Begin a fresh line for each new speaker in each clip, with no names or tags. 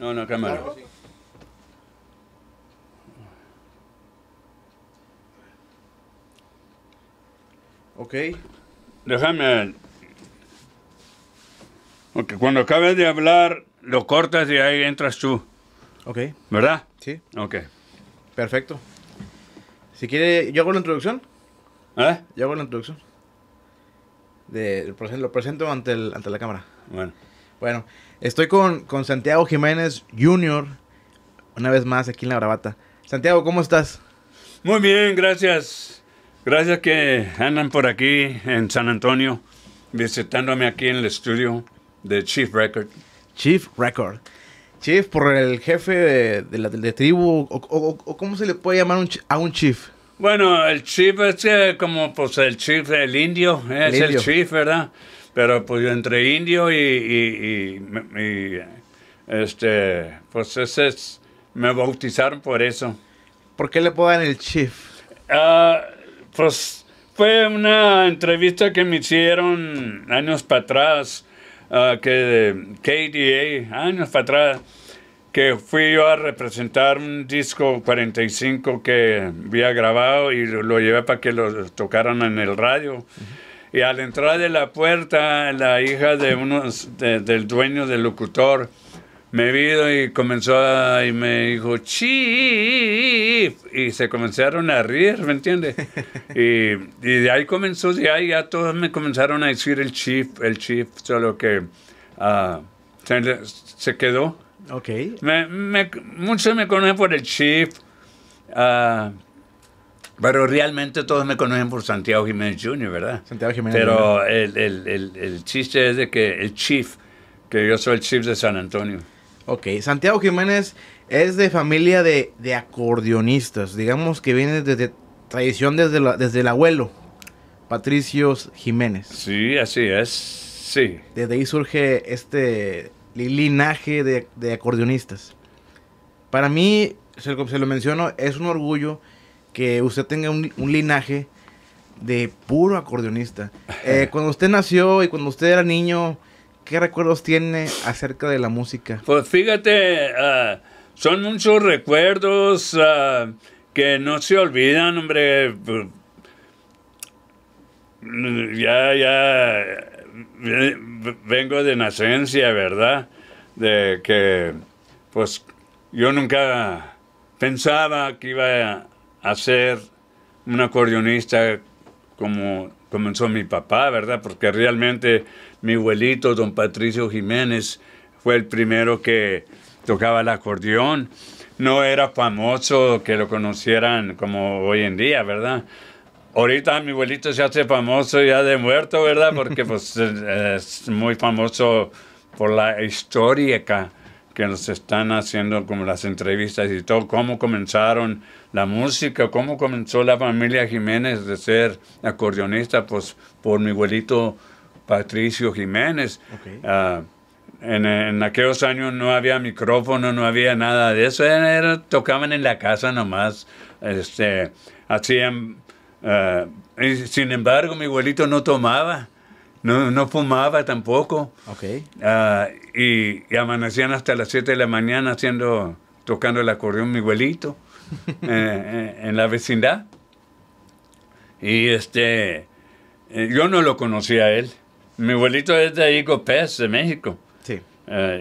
No, no, cámara. Ok. Déjame. Ok, cuando acabes de hablar, lo cortas y ahí entras tú. Ok. ¿Verdad? Sí. Ok.
Perfecto. Si quiere, yo hago la introducción. Ah. Yo hago la introducción. De, lo presento ante, ante la cámara. Bueno. Bueno, estoy con, Santiago Jiménez Jr., una vez más aquí en La Bravata. Santiago, ¿cómo estás?
Muy bien, gracias. Gracias que andan por aquí en San Antonio, visitándome aquí en el estudio de Chief Record. Chief Record.
Chief por el jefe de, la de tribu, o, cómo se le puede llamar un, a un chief.
Bueno, el chief es eh, como pues, el chief, del indio, es el chief, ¿verdad? Pero pues yo entre indio y, este, pues ese es, me bautizaron por eso. ¿Por qué le ponen el chief? Ah, pues fue una entrevista que me hicieron años para atrás, ah, que KDA, años para atrás, que fui yo a representar un disco 45 que había grabado y lo, llevé para que lo tocaran en el radio. Y al entrar de la puerta, la hija de unos, del dueño del locutor, me vio y comenzó a, y me dijo, chief. y se comenzaron a reír, ¿me entiendes? y, de ahí comenzó, de ahí ya todos me comenzaron a decir el chief, el chief. solo que ah, se, quedó. Ok. Me, muchos me conocen por el chief, ah, pero realmente todos me conocen por Santiago Jiménez Jr., ¿verdad? Santiago Jiménez Pero el, chiste es de que el chief, que yo soy el chief de San Antonio. Ok,
Santiago Jiménez es de familia de, acordeonistas, digamos que viene desde tradición desde, la, desde el abuelo, Patricio Jiménez.
Sí, así es, sí.
Desde ahí surge este linaje de, de acordeonistas. Para mí, como se lo menciono, es un orgullo que usted tenga un, linaje de puro acordeonista. Eh, cuando usted nació y cuando usted era niño, ¿qué recuerdos tiene acerca de la música?
Pues fíjate, ah, son muchos recuerdos ah, que no se olvidan, hombre. Ya, ya, eh, vengo de nacencia, ¿verdad? De que, pues, yo nunca pensaba que iba a a un acordeonista como comenzó mi papá, ¿verdad? Porque realmente mi abuelito, don Patricio Jiménez, fue el primero que tocaba el acordeón. No era famoso que lo conocieran como hoy en día, ¿verdad? Ahorita mi abuelito se hace famoso ya de muerto, ¿verdad? Porque pues, es muy famoso por la histórica que nos están haciendo como las entrevistas y todo, cómo comenzaron la música, cómo comenzó la familia Jiménez de ser acordeonista, pues por mi abuelito Patricio Jiménez. Ah, en, aquellos años no había micrófono, no había nada de eso, tocaban en la casa nomás, este, hacían... Ah, sin embargo, mi abuelito no tomaba, no, fumaba tampoco. Ah, y, amanecían hasta las 7 de la mañana haciendo, tocando el acordeón mi abuelito. Eh, eh, en la vecindad. Y este, eh, yo no lo conocía a él. Mi abuelito es de Pez, de México. Sí.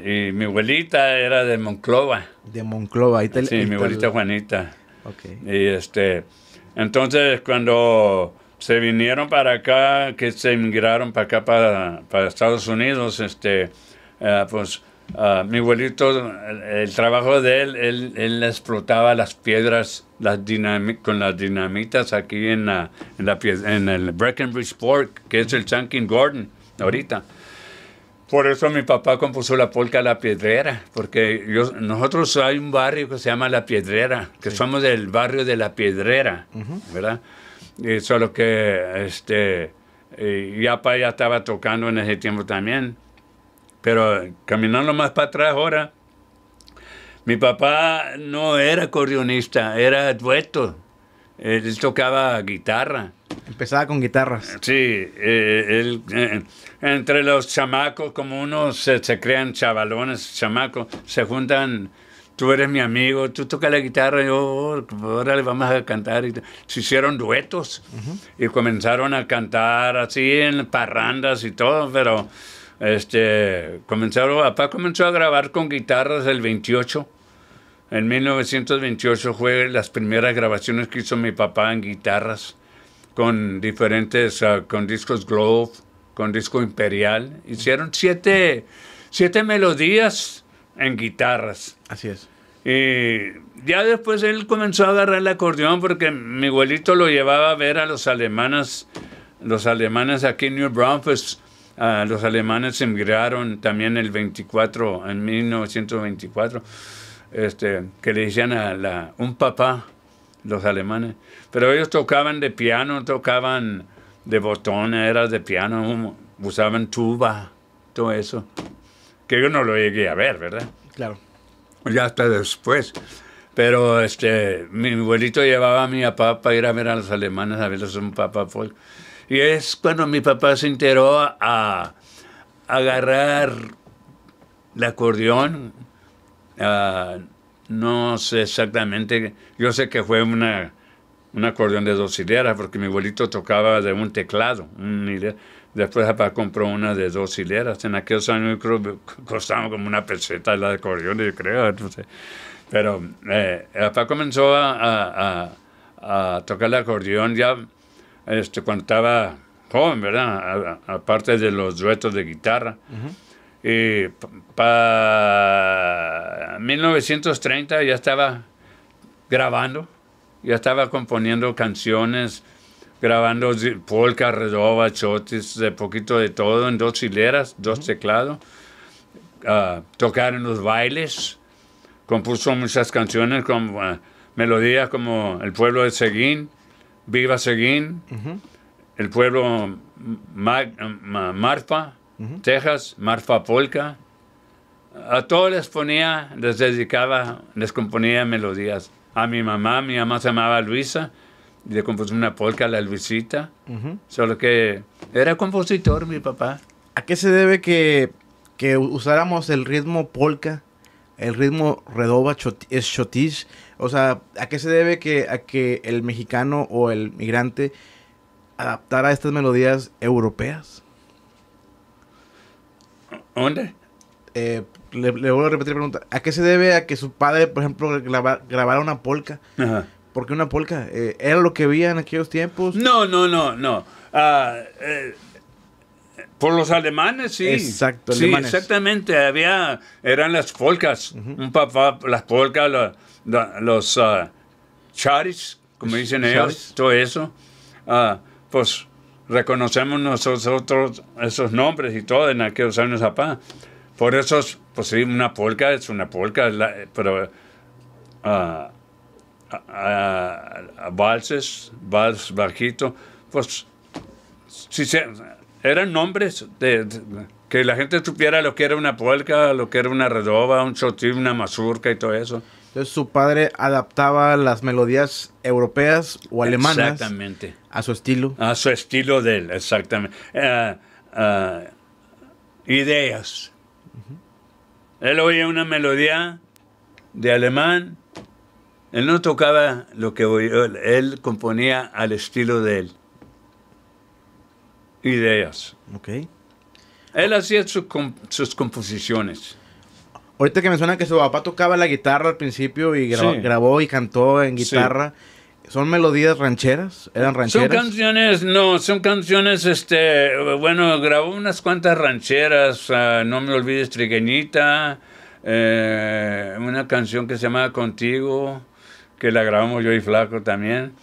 y mi abuelita era de Monclova.
De Monclova, ahí te Sí, mi abuelita
Juanita. Y este, entonces cuando se vinieron para acá, que se emigraron para acá, para, Estados Unidos, este, pues mi abuelito, el, trabajo de él, él, explotaba las piedras las con las dinamitas aquí en, la, en, el Breckenridge Park, que es el Chunking Garden, ahorita. Por eso mi papá compuso la polca La Piedrera, porque nosotros hay un barrio que se llama La Piedrera, que somos del barrio de La Piedrera, ¿verdad? Y solo que este, eh, ya ya estaba tocando en ese tiempo también. Pero caminando más para atrás ahora, mi papá no era acordeonista, era dueto. Él tocaba guitarra.
Empezaba con guitarras.
Sí, eh, él, eh, entre los chamacos, como unos se, crean chavalones, chamacos, se juntan, tú eres mi amigo, tú tocas la guitarra, yo, ahora oh, le vamos a cantar. se hicieron duetos y comenzaron a cantar así en parrandas y todo, pero este, comenzaron, papá comenzó a grabar con guitarras el 28. En 1928 fue las primeras grabaciones que hizo mi papá en guitarras, con diferentes, ah, con discos Globe, con disco Imperial. Hicieron siete, siete melodías en guitarras. Así es. Y ya después él comenzó a agarrar el acordeón porque mi abuelito lo llevaba a ver a los alemanes, los alemanes aquí en New Brunswick. Ah, los alemanes emigraron también el 24, en 1924, este, que le decían a la, un papá, los alemanes. Pero ellos tocaban de piano, tocaban de botón, era de piano, usaban tuba, todo eso. Que yo no lo llegué a ver, ¿verdad? Claro. Ya hasta después. Pero este, mi abuelito llevaba a mi papá a ir a ver a los alemanes, a verles un papá folk. Y es cuando mi papá se enteró a, agarrar el acordeón. Ah, no sé exactamente, yo sé que fue una, un acordeón de dos hileras, porque mi abuelito tocaba de un teclado. Después papá compró una de dos hileras. En aquellos años creo costaba como una peseta la acordeón, yo creo. No Pero eh, papá comenzó a, a tocar el acordeón ya este, cuando estaba joven, ¿verdad? Aparte de los duetos de guitarra. Y para 1930 ya estaba grabando, ya estaba componiendo canciones, grabando polka, redoba, chotis, de poquito de todo, en dos hileras, dos teclados, Tocaron ah, tocar en los bailes, compuso muchas canciones con ah, melodías como El pueblo de Seguín, Viva Seguín, el pueblo Marfa, Texas, Marfa Polka. A todos les ponía, les dedicaba, les componía melodías. A mi mamá, mi mamá se llamaba Luisa, y le compuso una polca a la Luisita. Solo que era compositor mi papá.
¿A qué se debe que, usáramos el ritmo polka el ritmo redoba, es chotis? O sea, ¿a qué se debe que, a que el mexicano o el migrante adaptara estas melodías europeas? ¿Dónde? Eh, le, le, vuelvo a repetir la pregunta. ¿A qué se debe a que su padre, por ejemplo, grabara una polca? Ajá. ¿Por qué una polca? Eh, ¿Era lo que había en aquellos tiempos?
No, no, no, no. Ah, eh, por los alemanes, sí. Exacto, sí, exactamente. Había, eran las polcas. Un papá, las polcas, los ah, charis, como dicen ellos, todo eso, ah, pues reconocemos nosotros esos nombres y todo en aquellos años apá. Por eso, pues sí, una polca es una polca, pero uh, valses, vals bajito, pues si eran nombres de, que la gente supiera lo que era una polca, lo que era una redova un chotín, una mazurca y todo eso.
Entonces su padre adaptaba las melodías europeas o alemanas exactamente.
a su estilo. A su estilo de él, exactamente. Eh, eh, ideas. Él oía una melodía de alemán. Él no tocaba lo que oía, él componía al estilo de él. Ideas. Él hacía sus composiciones.
Ahorita que me suena que su papá tocaba
la guitarra al
principio y grabó, y cantó en guitarra. ¿Son melodías rancheras? ¿Eran rancheras? Son
canciones, no, son canciones, este, bueno, grabó unas cuantas rancheras, ah, no me olvides Trigueñita, eh, una canción que se llama Contigo, que la grabamos yo y Flaco también.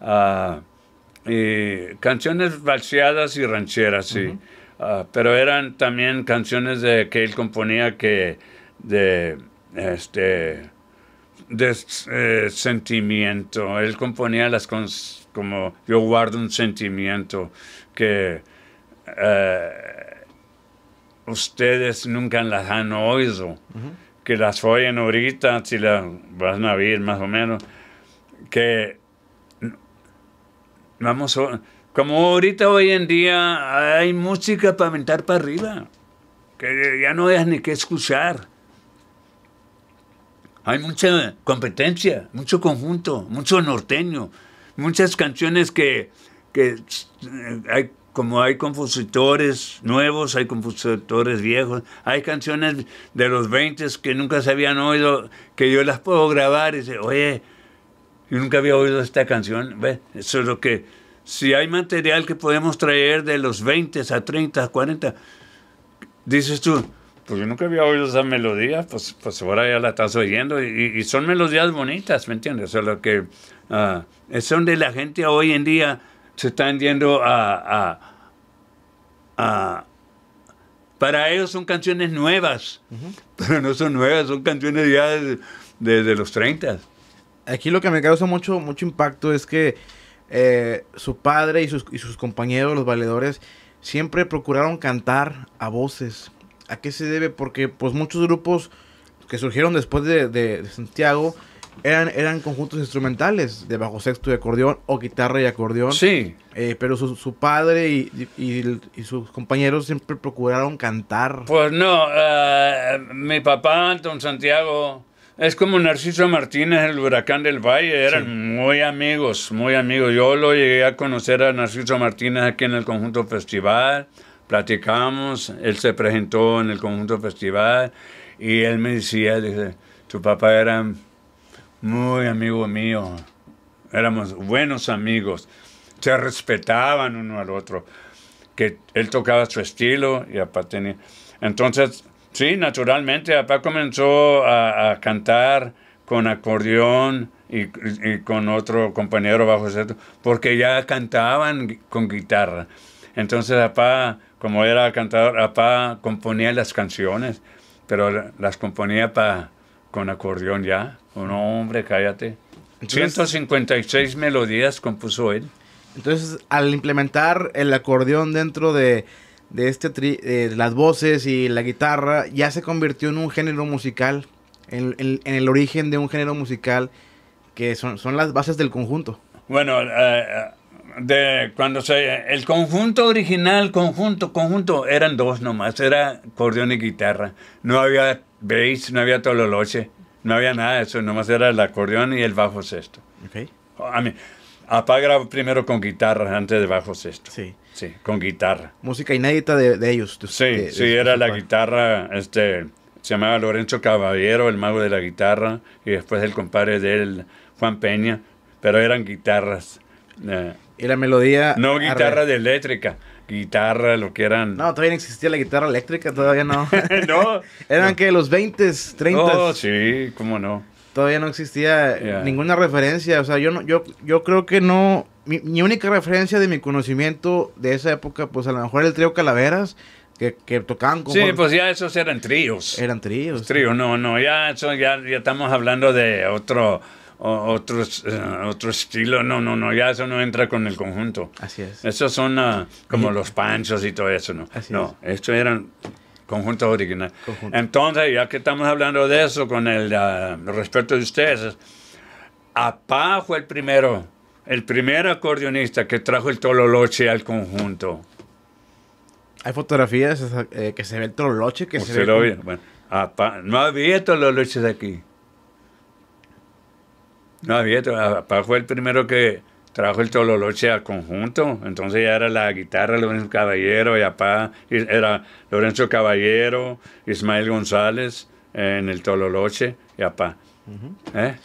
Ah, y canciones valseadas y rancheras, sí. Ah, pero eran también canciones de, que él componía que de, este, de eh, sentimiento. Él componía las cosas como yo guardo un sentimiento que eh, ustedes nunca las han oído, que las oyen ahorita, si las van a oír más o menos, que vamos como ahorita hoy en día hay música para aventar para arriba, que ya no veas ni qué escuchar hay mucha competencia, mucho conjunto, mucho norteño, muchas canciones que, que eh, hay, como hay compositores nuevos, hay compositores viejos, hay canciones de los 20 que nunca se habían oído, que yo las puedo grabar y decir, oye, yo nunca había oído esta canción. ¿Ves? Eso es lo que, si hay material que podemos traer de los 20 a 30, 40, dices tú, pues yo nunca había oído esa melodía, pues, pues ahora ya la estás oyendo y, son melodías bonitas, ¿me entiendes? O sea, lo que ah, es donde la gente hoy en día se está yendo a, para ellos son canciones nuevas, pero no son nuevas, son canciones ya desde, los 30.
Aquí lo que me causa mucho, mucho impacto es que eh, su padre y sus, y sus compañeros, los valedores, siempre procuraron cantar a voces, ¿A qué se debe? Porque pues muchos grupos que surgieron después de, Santiago eran, eran conjuntos instrumentales de bajo sexto y acordeón o guitarra y acordeón. Sí. Eh, pero su, padre y, sus compañeros siempre procuraron cantar.
Pues no, eh, mi papá, Anton Santiago, es como Narciso Martínez, el huracán del Valle, eran muy amigos, muy amigos. Yo lo llegué a conocer a Narciso Martínez aquí en el conjunto festival platicamos, él se presentó en el conjunto festival y él me decía, dice, tu papá era muy amigo mío, éramos buenos amigos, se respetaban uno al otro, que él tocaba su estilo y papá tenía... Entonces, sí, naturalmente, papá comenzó a, cantar con acordeón y, y, con otro compañero bajo cierto, porque ya cantaban con guitarra. Entonces, papá como era cantador, papá componía las canciones, pero las componía pa, con acordeón ya. Un hombre, cállate. 156 melodías compuso él.
Entonces, al implementar el acordeón dentro de, este eh, las voces y la guitarra, ya se convirtió en un género musical, en, el origen de un género musical que son, son las bases del conjunto.
Bueno, eh, de cuando se, el conjunto original, conjunto, conjunto, eran dos nomás, era acordeón y guitarra. No había bass, no había tololoche, no había nada de eso, nomás era el acordeón y el bajo sexto. Okay. A mí, grabó primero con guitarra antes de bajo sexto. Sí. Sí, con guitarra.
Música inédita de, de ellos.
sí, sí, era la guitarra, este, se llamaba Lorenzo Caballero, el mago de la guitarra, y después el compadre de él, Juan Peña, pero eran guitarras. Eh, y la melodía. No guitarra de eléctrica, guitarra, lo que eran. No,
todavía no existía la guitarra eléctrica, todavía no. no.
Eran que los 20, 30. Oh, sí, cómo no.
Todavía no existía ninguna referencia. O sea, yo, no, yo, yo creo que no. Mi, única referencia de mi conocimiento de esa época, pues a lo mejor el trío Calaveras, que, que tocaban como. Sí,
pues ya esos eran tríos. Eran tríos. Tríos, no, no, ya, ya, ya estamos hablando de otro otros, eh, otro estilo. No, no, no, ya eso no entra con el conjunto. Así es. Esos son ah, como los panchos y todo eso, ¿no? no, estos eran conjuntos originales. Entonces, ya que estamos hablando de eso, con el ah, respeto de ustedes, Apá fue el primero, el primer acordeonista que trajo el tololoche al conjunto.
Hay fotografías eh, que se ve el tololoche, que se, ve... Lo
bueno, no había de aquí. No había, papá fue el primero que trajo el Tololoche al conjunto, entonces ya era la guitarra Lorenzo Caballero, y papá era Lorenzo Caballero, Ismael González eh, en el Tololoche, y papá. ¿Eh?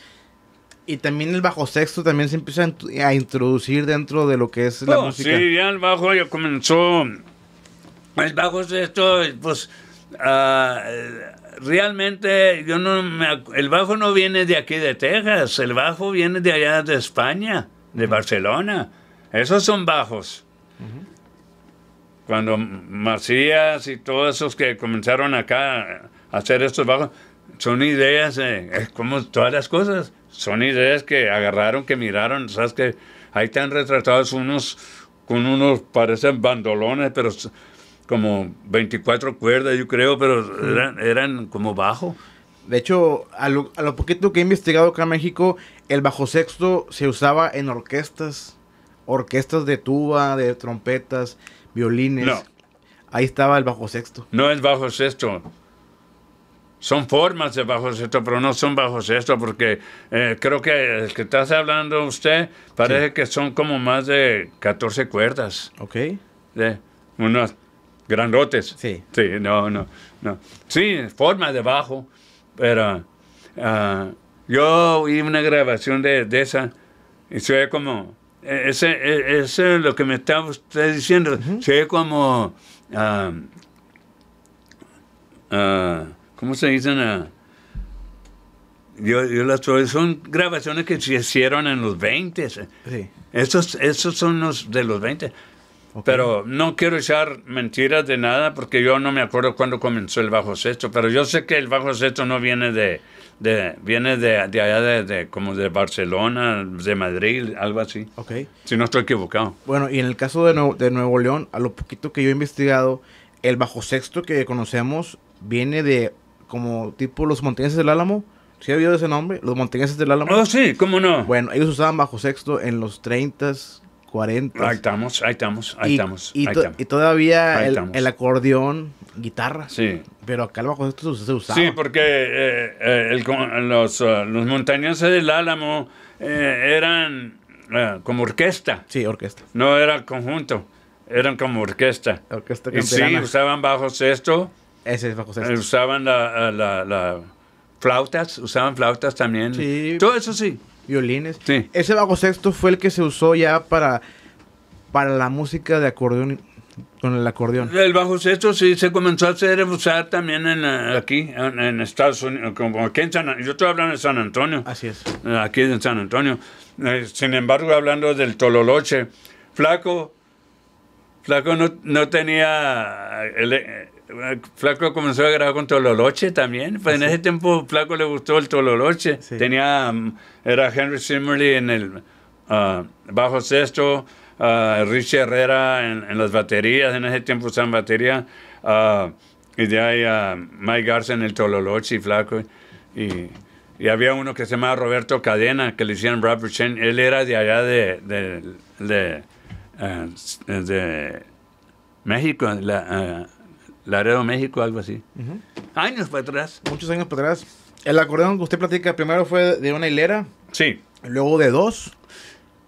y también el bajo sexto también se empieza a introducir dentro de lo que es la oh, música. Sí,
ya el bajo ya comenzó. El bajo sexto, pues, uh, realmente yo no el bajo no viene de aquí de Texas, el bajo viene de allá de España, de Barcelona. Esos son bajos. Cuando Macías y todos esos que comenzaron acá a hacer estos bajos, son ideas, eh, como todas las cosas, son ideas que agarraron, que miraron, sabes que ahí están retratados unos con unos parecen bandolones, pero como 24 cuerdas, yo creo, pero eran, como bajo. De hecho, a
lo, poquito que he investigado acá en México, el bajo sexto se usaba en orquestas, orquestas de tuba, de trompetas, violines. Ahí estaba el
bajo sexto. No es bajo sexto. Son formas de bajo sexto, pero no son bajo sexto, porque eh, creo que el que estás hablando usted parece que son como más de 14 cuerdas. Ok. De unas Grandotes. Sí. Sí, no, no, no. Sí, forma de bajo, pero ah, yo vi una grabación de, esa y se ve como, e, e, ese, es lo que me está usted diciendo, se ve como, ah, ah, ¿cómo se dicen? Yo, yo, las son grabaciones que se hicieron en los 20. Sí. Esos, esos son los de los 20. Pero no quiero echar mentiras de nada porque yo no me acuerdo cuándo comenzó el bajo sexto, pero yo sé que el bajo sexto no viene de, viene de, allá de, como de Barcelona, de Madrid, algo así. Ok. Si no estoy equivocado.
Bueno, y en el caso de Nuevo, León, a lo poquito que yo he investigado, el bajo sexto que conocemos viene de como tipo los montañeses del Álamo. ¿Sí ha habido ese nombre? Los montañeses del Álamo. Oh, sí, cómo no. Bueno, ellos usaban bajo sexto en los 30s,
40. Ahí estamos, ahí estamos, ahí y, estamos. Y,
todavía el, acordeón, guitarra. Sí. Pero acá el bajo esto se usaba. Sí,
porque eh, eh, los, uh, los del Álamo eran como orquesta. Sí, orquesta. No era conjunto, eran como orquesta. Orquesta Y sí, usaban bajo sexto. Ese es bajo sexto. usaban la, la flautas, usaban flautas también. Sí. Todo eso sí violines. Sí.
Ese bajo sexto fue el que se usó ya para, para la música de acordeón con el acordeón.
El bajo sexto sí se comenzó a hacer usar también en, eh, aquí, en, Estados Unidos, como aquí en San Yo estoy hablando de San Antonio. Así es. Eh, aquí en San Antonio. Eh, sin embargo, hablando del Tololoche, Flaco, Flaco no, no tenía... El, Flaco comenzó a grabar con Tololoche también. Pues en ¿Ah, ese tiempo Flaco le gustó el Tololoche. Tenía, mm, era Henry Simmerly en el ah, bajo sexto, uh, Richie Herrera en, las baterías, en ese tiempo usaban batería. y de ahí Mike Garza en el Tololoche y Flaco. Y, había uno que se llamaba Roberto Cadena, que le hicieron Robert Chen. Él era de allá de, de, eh, México. La, eh, Laredo, México, algo así.
Años para atrás. Muchos años para atrás. El acordeón que usted platica primero fue de una hilera.
Sí. Luego de dos.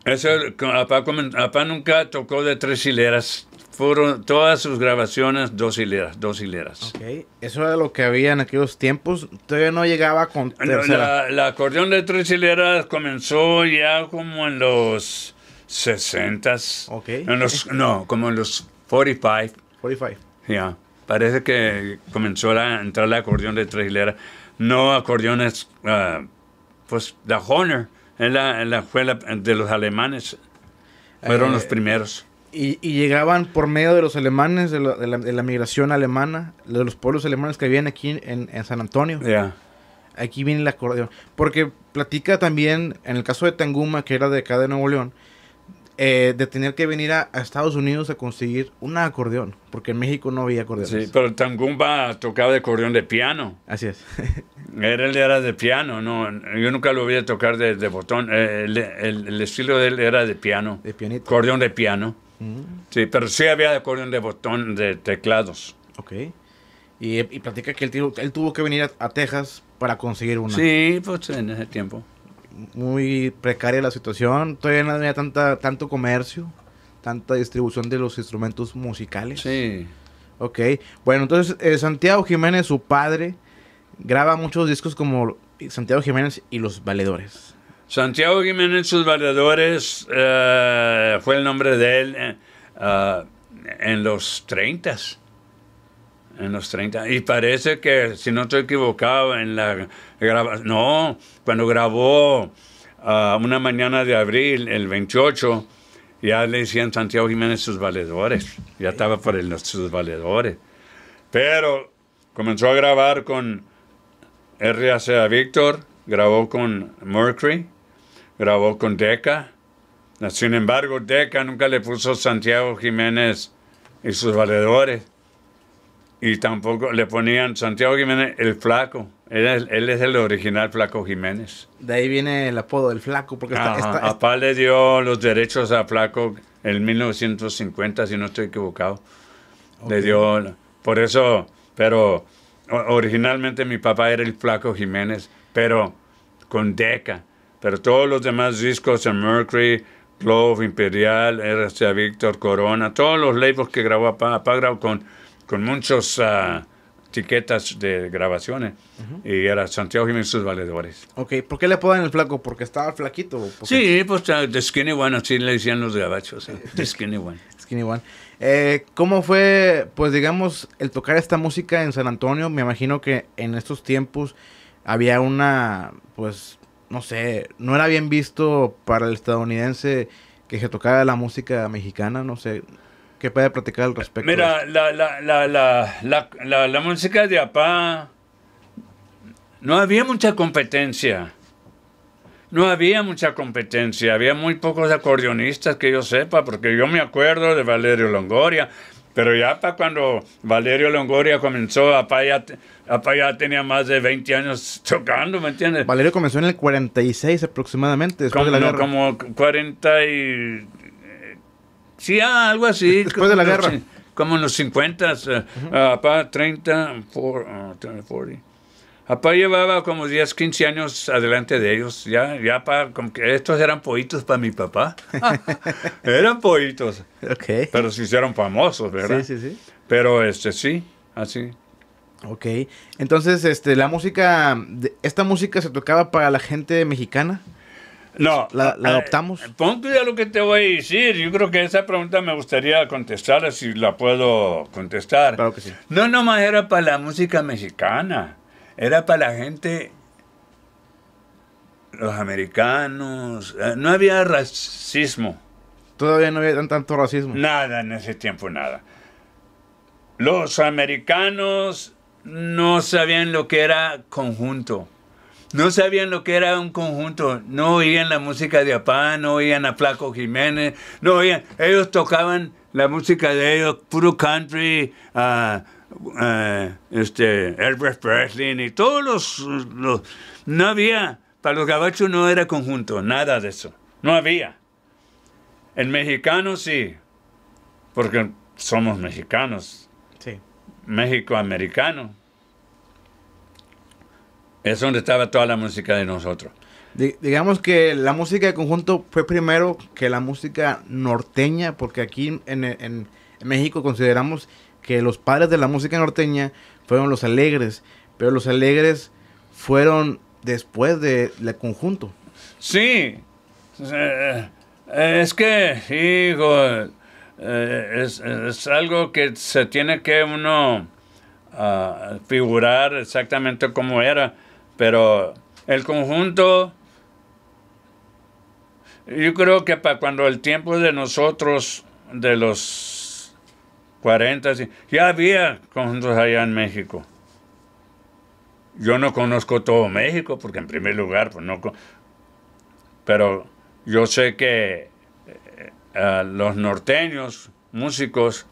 Eso, papá, nunca tocó de tres hileras. Fueron todas sus grabaciones dos hileras, dos hileras. Ok,
eso era lo que había en aquellos tiempos. Todavía no llegaba con tercera.
La, acordeón de tres hileras comenzó ya como en los 60s. Ok. no, como en los 45. 45. Ya parece que comenzó a entrar el acordeón de tres No acordeones, ah, pues la en la, en la escuela de los alemanes, fueron los eh, primeros.
Y, llegaban por medio de los alemanes, de la, migración alemana, de los pueblos alemanes que vivían aquí en, San Antonio. Ya. Aquí viene el acordeón. Porque platica también, en el caso de Tanguma, que era de acá de Nuevo León, eh, de tener que venir a, Estados Unidos a conseguir un acordeón, porque en México no había acordeón. Sí,
pero Tangumba tocaba de acordeón de piano. Así es. él era de piano, no, yo nunca lo vi tocar de, botón. Eh, el, el, estilo de él era de piano. De pianito. Acordeón de piano. Mm. Sí, pero sí había acordeón de botón, de teclados. Ok. Y, y platica que él,
él tuvo que venir a, Texas para conseguir una. Sí, pues en ese tiempo muy precaria la situación. Todavía no había tanta, tanto comercio, tanta distribución de los instrumentos musicales. Sí. Ok. Bueno, entonces eh, Santiago Jiménez, su padre, graba muchos discos como Santiago Jiménez y Los Valedores.
Santiago Jiménez y Los Valedores eh, fue el nombre de él eh, ah, en los 30s. En los 30. Y parece que, si no estoy equivocado, en la grabación. No, cuando grabó ah, una mañana de abril, el 28, ya le decían Santiago Jiménez sus valedores. Ya estaba por el, sus valedores. Pero comenzó a grabar con RCA Víctor, grabó con Mercury, grabó con Deca. Sin embargo, Deca nunca le puso Santiago Jiménez y sus valedores y tampoco le ponían Santiago Jiménez el flaco. Él es, el original Flaco Jiménez.
De ahí viene el apodo del Flaco. Porque está,
Apá le dio los derechos a Flaco en 1950, si no estoy equivocado. Le dio. Por eso, pero originalmente mi papá era el Flaco Jiménez, pero con Deca. Pero todos los demás discos, en Mercury, Glove, Imperial, RCA Víctor, Corona, todos los labels que grabó papá Apá grabó con con muchos etiquetas ah, de grabaciones. Y era Santiago Jiménez sus valedores.
Ok, ¿por qué le apodan el flaco? ¿Porque estaba flaquito?
Sí, pues ah, Skinny One, así le decían los gabachos. Ah, skinny One.
Skinny One. Eh, ¿Cómo fue, pues digamos, el tocar esta música en San Antonio? Me imagino que en estos tiempos había una, pues, no sé, no era bien visto para el estadounidense que se tocara la música mexicana, no sé que pueda platicar al respecto. Mira,
la, música de APA, no había mucha competencia. No había mucha competencia, había muy pocos acordeonistas que yo sepa, porque yo me acuerdo de Valerio Longoria, pero ya para cuando Valerio Longoria comenzó, APA ya, ya tenía más de 20 años tocando, ¿me entiendes?
Valerio comenzó en el 46 aproximadamente, después de la guerra.
como 40 y... Sí, algo así. Después de la guerra. como en los 50, s papá 30, 40, Papá llevaba como 10, 15 años adelante de ellos. Ya, ya, para, como que estos eran pollitos para mi papá. eran pollitos. Okay. Pero se hicieron famosos, ¿verdad? Sí, sí, sí. Pero este, sí,
así. Ok. Entonces, este, la música, ¿esta música se tocaba para la gente mexicana? No. ¿La, eh, adoptamos? Eh,
ponte ya lo que te voy a decir. Yo creo que esa pregunta me gustaría contestar si la puedo contestar. Claro que sí. No, nomás era para la música mexicana. Era para la gente, los americanos. Eh, no había racismo. Todavía no había tanto racismo. Nada en ese tiempo, nada. Los americanos no sabían lo que era conjunto no sabían lo que era un conjunto, no oían la música de Apá, no oían a Flaco Jiménez, no oían, ellos tocaban la música de ellos, puro country, uh, este, Elvis Presley y todos los, no había, para los gabachos no era conjunto, nada de eso, no había. El mexicano sí, porque somos mexicanos, sí. México americano es donde estaba toda la música de nosotros.
Digamos que la música de conjunto fue primero que la música norteña, porque aquí en, en, México consideramos que los padres de la música norteña fueron los alegres, pero los alegres fueron después del conjunto.
Sí, eh, eh, es que, hijo, eh, es, algo que se tiene que uno ah, figurar exactamente cómo era pero el conjunto, yo creo que para cuando el tiempo de nosotros, de los 40, ya había conjuntos allá en México. Yo no conozco todo México, porque en primer lugar, pues no. Pero yo sé que eh, los norteños, músicos,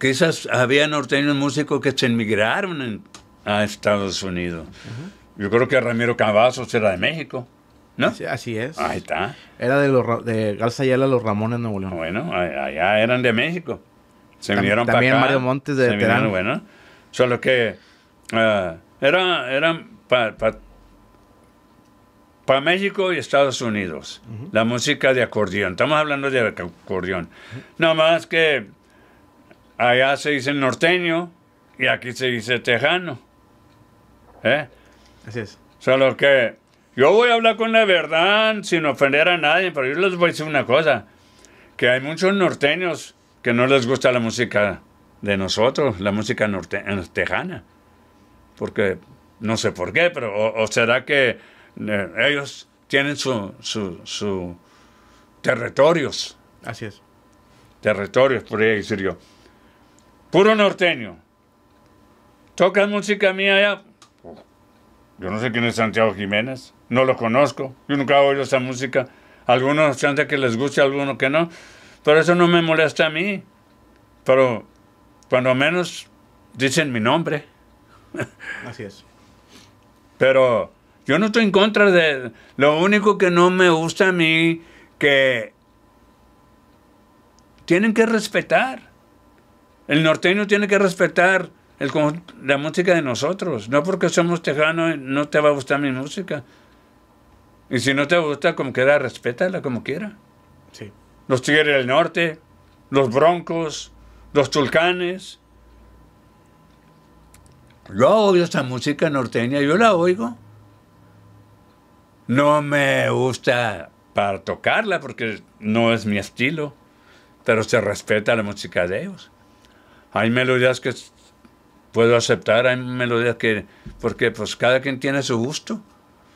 quizás había norteños músicos que se emigraron en, a Estados Unidos. Yo creo que Ramiro Cavazos era de México. ¿No? así es. Ahí está. Era de, los, de Garza los Ramones Nuevo León. Bueno, allá eran de México. Se para acá. También Mario Montes de Terán. bueno. Solo que ah, era, eran para México y Estados Unidos. La música de acordeón. Estamos hablando de acordeón. Nada más que allá se dice norteño y aquí se dice tejano. ¿Eh? Así es. solo que yo voy a hablar con la verdad sin ofender a nadie, pero yo les voy a decir una cosa, que hay muchos norteños que no les gusta la música de nosotros, la música norte nortejana, eh, porque no sé por qué, pero o, será que eh, ellos tienen su, su, territorios. Así es. Territorios, podría decir yo. Puro norteño. Tocas música mía ya, yo no sé quién es Santiago Jiménez, no lo conozco, yo nunca oído esa música. Algunos chanta que les guste, algunos que no, pero eso no me molesta a mí. Pero cuando menos dicen mi nombre.
Así es.
Pero yo no estoy en contra de... Lo único que no me gusta a mí, que tienen que respetar. El norteño tiene que respetar la música de nosotros. No porque somos tejanos no te va a gustar mi música. Y si no te gusta, como quiera, respétala como quiera. Los Tigres del Norte, los Broncos, los Tulcanes. Yo odio esta música norteña, yo la oigo. No me gusta para tocarla porque no es mi estilo, pero se respeta la música de ellos. Hay melodías que Puedo aceptar, hay melodías que, porque pues cada quien tiene su gusto,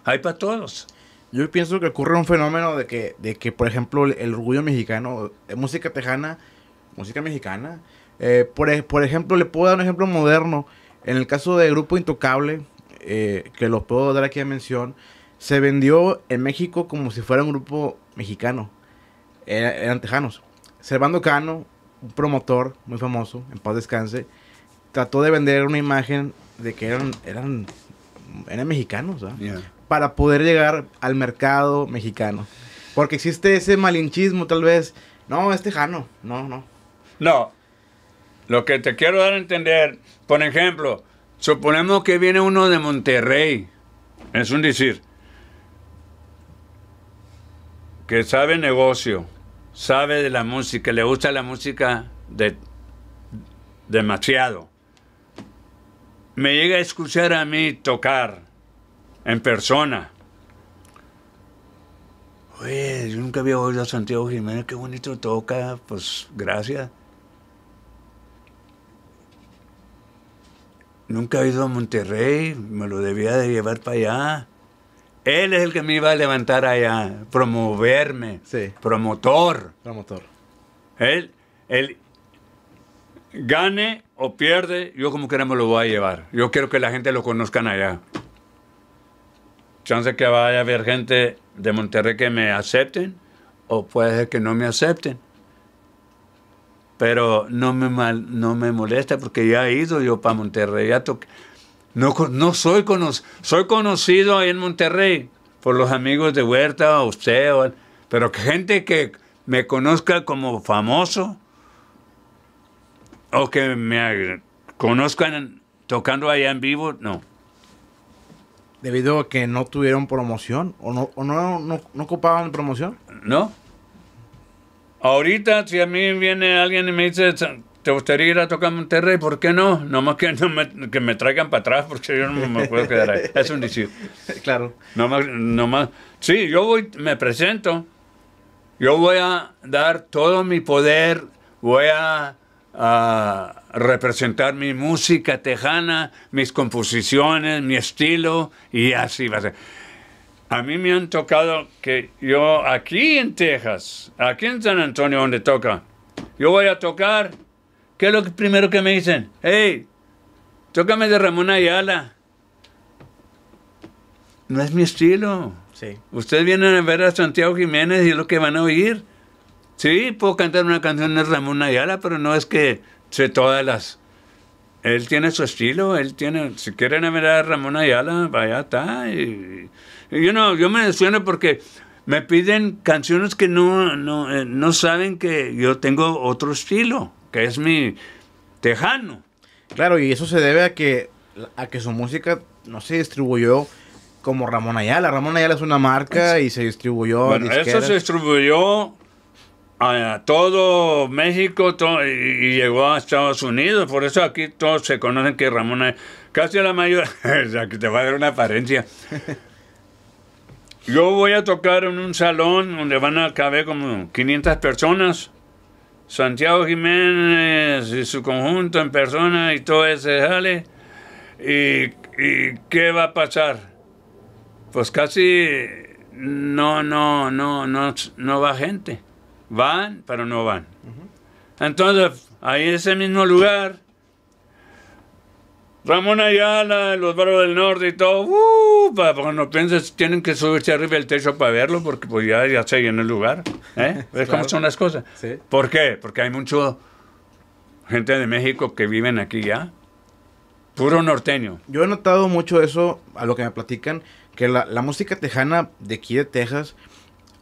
hay para todos. Yo pienso que ocurre un fenómeno de que, de
que por ejemplo, el orgullo mexicano, eh, música tejana, música mexicana, eh, por, ejemplo, le puedo dar un ejemplo moderno, en el caso de Grupo Intocable, eh, que lo puedo dar aquí a mención, se vendió en México como si fuera un grupo mexicano, eran, eran tejanos. Servando Cano, un promotor muy famoso, en paz descanse, trató de vender una imagen de que eran, eran, mexicanos, Para poder llegar al mercado mexicano. Porque existe ese malinchismo, tal vez. No, es tejano, no, no.
No. Lo que te quiero dar a entender, por ejemplo, suponemos que viene uno de Monterrey, es un decir, que sabe negocio, sabe de la música, le gusta la música de, demasiado me llega a escuchar a mí tocar en persona. Oye, yo nunca había oído a Santiago Jiménez, qué bonito toca, pues gracias. Nunca he ido a Monterrey, me lo debía de llevar para allá. Él es el que me iba a levantar allá, promoverme, promotor. Promotor. Él, él, gane o pierde, yo como quiera me lo voy a llevar. Yo quiero que la gente lo conozca allá. Chance que vaya a haber gente de Monterrey que me acepten o puede ser que no me acepten. Pero no me, no me molesta porque ya he ido yo para Monterrey. Ya toque. No, soy, cono, soy conocido ahí en Monterrey por los amigos de Huerta o usted, pero pero gente que me conozca como famoso, o que me conozcan tocando allá en vivo, no.
Debido a que no tuvieron promoción o no, no, no, no ocupaban promoción.
No. Ahorita, si a mí viene alguien y me dice, ¿te gustaría ir a tocar Monterrey? ¿Por qué no? Nomás que, no me, que me traigan para atrás porque yo no me puedo quedar ahí. Es un decir. Claro. Sí, yo voy, me presento. Yo voy a dar todo mi poder. Voy a a representar mi música tejana, mis composiciones, mi estilo y así va a ser. A mí me han tocado que yo aquí en Texas, aquí en San Antonio donde toca, yo voy a tocar. ¿Qué es lo primero que me dicen? Hey, tócame de Ramón Ayala. No es mi estilo. Sí. Ustedes vienen a ver a Santiago Jiménez y es lo que van a oír. Sí, puedo cantar una canción de Ramón Ayala, pero no es que sé todas las... Él tiene su estilo, él tiene... Si quieren ver a Ramón Ayala, vaya está. Y, yo no, yo me sueno porque me piden canciones que no, eh, no, saben que yo tengo otro estilo, que es mi tejano. Claro, y eso se debe a que, a que su música no se distribuyó
como Ramón Ayala. Ramón Ayala es una marca y se distribuyó. Bueno, eso se
distribuyó a todo México y, llegó a Estados Unidos. Por eso aquí todos se conocen que Ramón es casi la mayoría. que te va a dar una apariencia. Yo voy a tocar en un salón donde van a caber como 500 personas. Santiago Jiménez y su conjunto en persona y todo ese jale. ¿Y, y qué va a pasar? Pues casi no, no, no, no, no va gente van, pero no van. Entonces, ahí en ese mismo lugar, Ramón Ayala, los barrios del norte y todo, uh, para cuando pienses, tienen que subirse arriba del techo para verlo, porque pues ya, ya se llenó el lugar. ¿Ves ¿eh? cómo son las cosas? ¿Por qué? Porque hay mucho gente de México que viven aquí ya. Puro norteño.
Yo he notado mucho eso, a lo que me platican, que la, la música tejana de aquí de Texas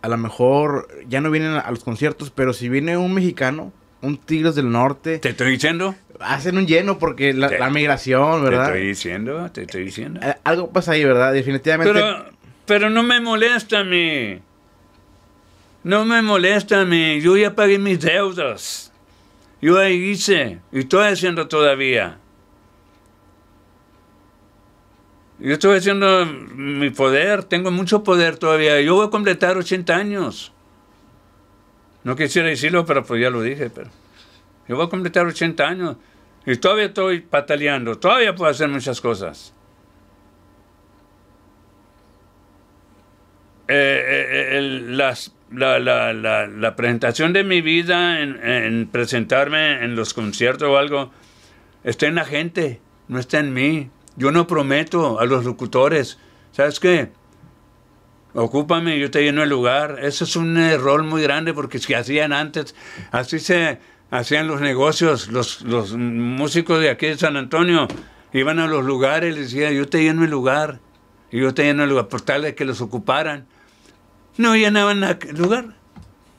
a lo mejor ya no vienen a los conciertos, pero si viene un mexicano, un Tigres del Norte. Te estoy diciendo. Hacen un lleno porque la, migración, ¿verdad? Te estoy
diciendo, te estoy diciendo. Eh,
algo pasa ahí, ¿verdad? Definitivamente. Pero,
pero no me molesta a mí. No me molesta a mí. Yo ya pagué mis deudas. Yo ahí hice y estoy haciendo todavía. Yo estoy haciendo mi poder, tengo mucho poder todavía. Yo voy a completar 80 años. No quisiera decirlo, pero pues ya lo dije, pero yo voy a completar 80 años y todavía estoy pataleando, todavía puedo hacer muchas cosas. Eh, eh, la, presentación de mi vida en, en, presentarme en los conciertos o algo está en la gente, no está en mí. Yo no prometo a los locutores, ¿sabes qué? Ocúpame, yo te lleno el lugar. Eso es un error muy grande porque si hacían antes, así se hacían los negocios, los, los músicos de aquí de San Antonio iban a los lugares y les decían, yo te lleno el lugar, y yo te lleno el lugar, por tal de que los ocuparan. No llenaban el lugar.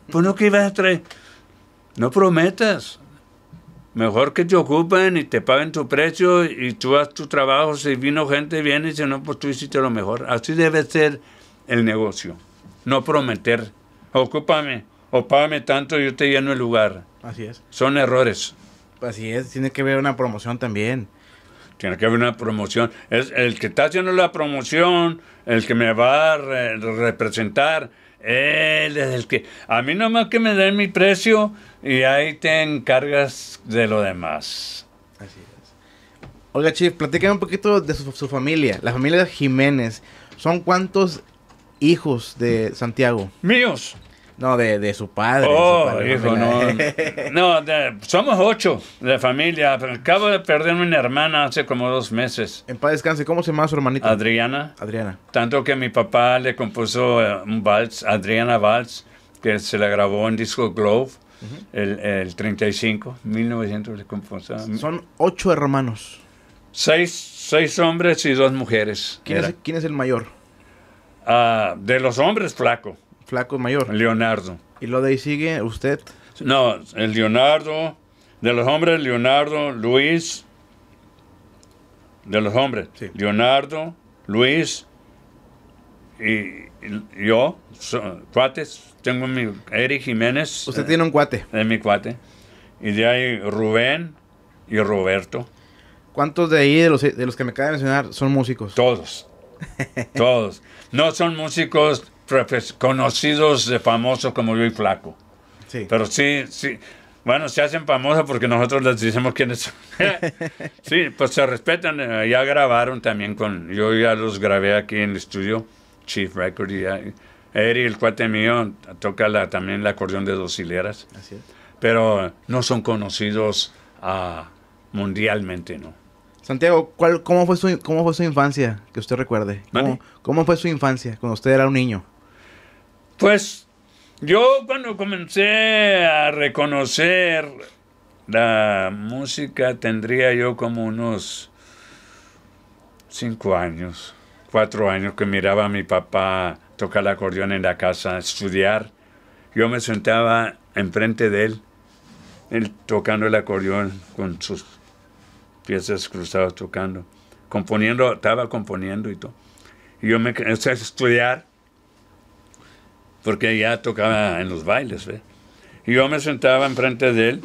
Pues no, que ibas a traer? No prometas. Mejor que te ocupen y te paguen tu precio y tú haz tu trabajo. Si vino gente, viene y si no, pues tú hiciste lo mejor. Así debe ser el negocio. No prometer, ocúpame o págame tanto, yo te lleno el lugar. Así es. Son errores. Así es, tiene que haber una promoción también. Tiene que haber una promoción. Es el que está haciendo la promoción, el que me va a representar, él es el que. A mí nomás que me den mi precio y ahí te encargas de lo demás. Así es. Oiga, Chief, platícame un poquito de su, familia.
La familia Jiménez. ¿Son cuántos hijos de Santiago? Míos. No, de, su padre. Oh,
no. somos ocho de familia. Acabo de perder una hermana hace como dos meses. En paz descanse, ¿cómo se llama su hermanita? Adriana. Adriana. Tanto que mi papá le compuso eh, un vals, Adriana Vals, que se la grabó en disco Globe. el, 35, 1900 le compuso. Son
ocho hermanos.
Seis, hombres y dos mujeres. ¿Quién, es, el mayor? Ah, de los hombres, flaco flaco mayor. Leonardo. Y lo de ahí sigue usted. No, el Leonardo, de los hombres, Leonardo, Luis, de los hombres, Leonardo, Luis y, yo, cuates, tengo mi Eric Jiménez. Usted tiene un cuate. Eh, es mi cuate. Y de ahí Rubén y Roberto.
¿Cuántos de ahí, de los, que me acaba de mencionar, son músicos? Todos.
Todos. No son músicos conocidos de famosos como yo y Flaco. Pero sí, sí. Bueno, se hacen famosos porque nosotros les decimos quiénes son. sí, pues se respetan. Eh, ya grabaron también con. Yo ya los grabé aquí en el estudio, Chief Record. Y Eri, el cuate mío, toca también la acordeón de dos hileras. Pero no son conocidos ah, mundialmente, ¿no?
Santiago, ¿cuál, cómo, fue su, ¿cómo fue su infancia que usted recuerde? ¿Cómo fue su infancia cuando usted era un niño?
Pues yo cuando comencé a reconocer la música tendría yo como unos cinco años, cuatro años que miraba a mi papá tocar el acordeón en la casa, estudiar. Yo me sentaba enfrente de él, él tocando el acordeón con sus piezas cruzadas tocando, componiendo, estaba componiendo y todo. Y yo me o a estudiar porque ya tocaba en los bailes. Y yo me sentaba enfrente de él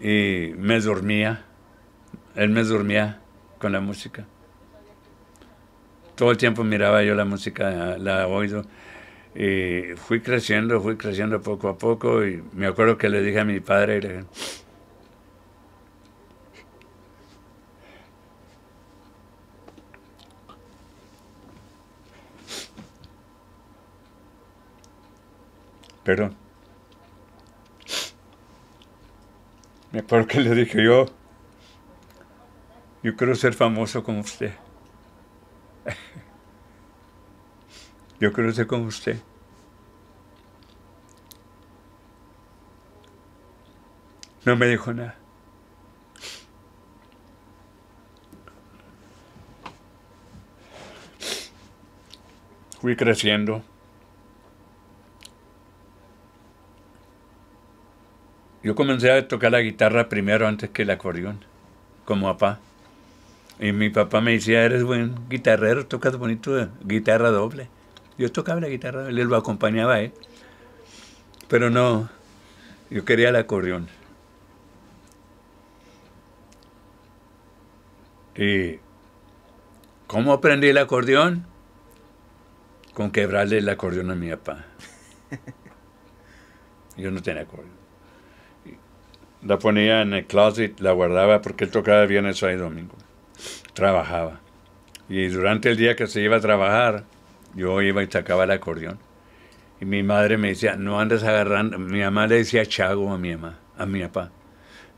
y me dormía. Él me dormía con la música. Todo el tiempo miraba yo la música, la oído. Y fui creciendo, fui creciendo poco a poco. Y me acuerdo que le dije a mi padre, Porque Me acuerdo que le dije yo, yo quiero ser famoso con usted. yo quiero ser con usted. No me dijo nada. Fui creciendo. Yo comencé a tocar la guitarra primero antes que el acordeón, como papá. Y mi papá me decía, eres buen guitarrero, tocas bonito eh, guitarra doble. Yo tocaba la guitarra, él lo acompañaba, él. Pero no, yo quería el acordeón. ¿Y cómo aprendí el acordeón? Con quebrarle el acordeón a mi papá. Yo no tenía acordeón la ponía en el closet, la guardaba porque él tocaba viernes, eso ahí domingo. Trabajaba. Y durante el día que se iba a trabajar, yo iba y sacaba el acordeón. Y mi madre me decía, no andes agarrando, mi mamá le decía Chago a mi mamá, a mi papá,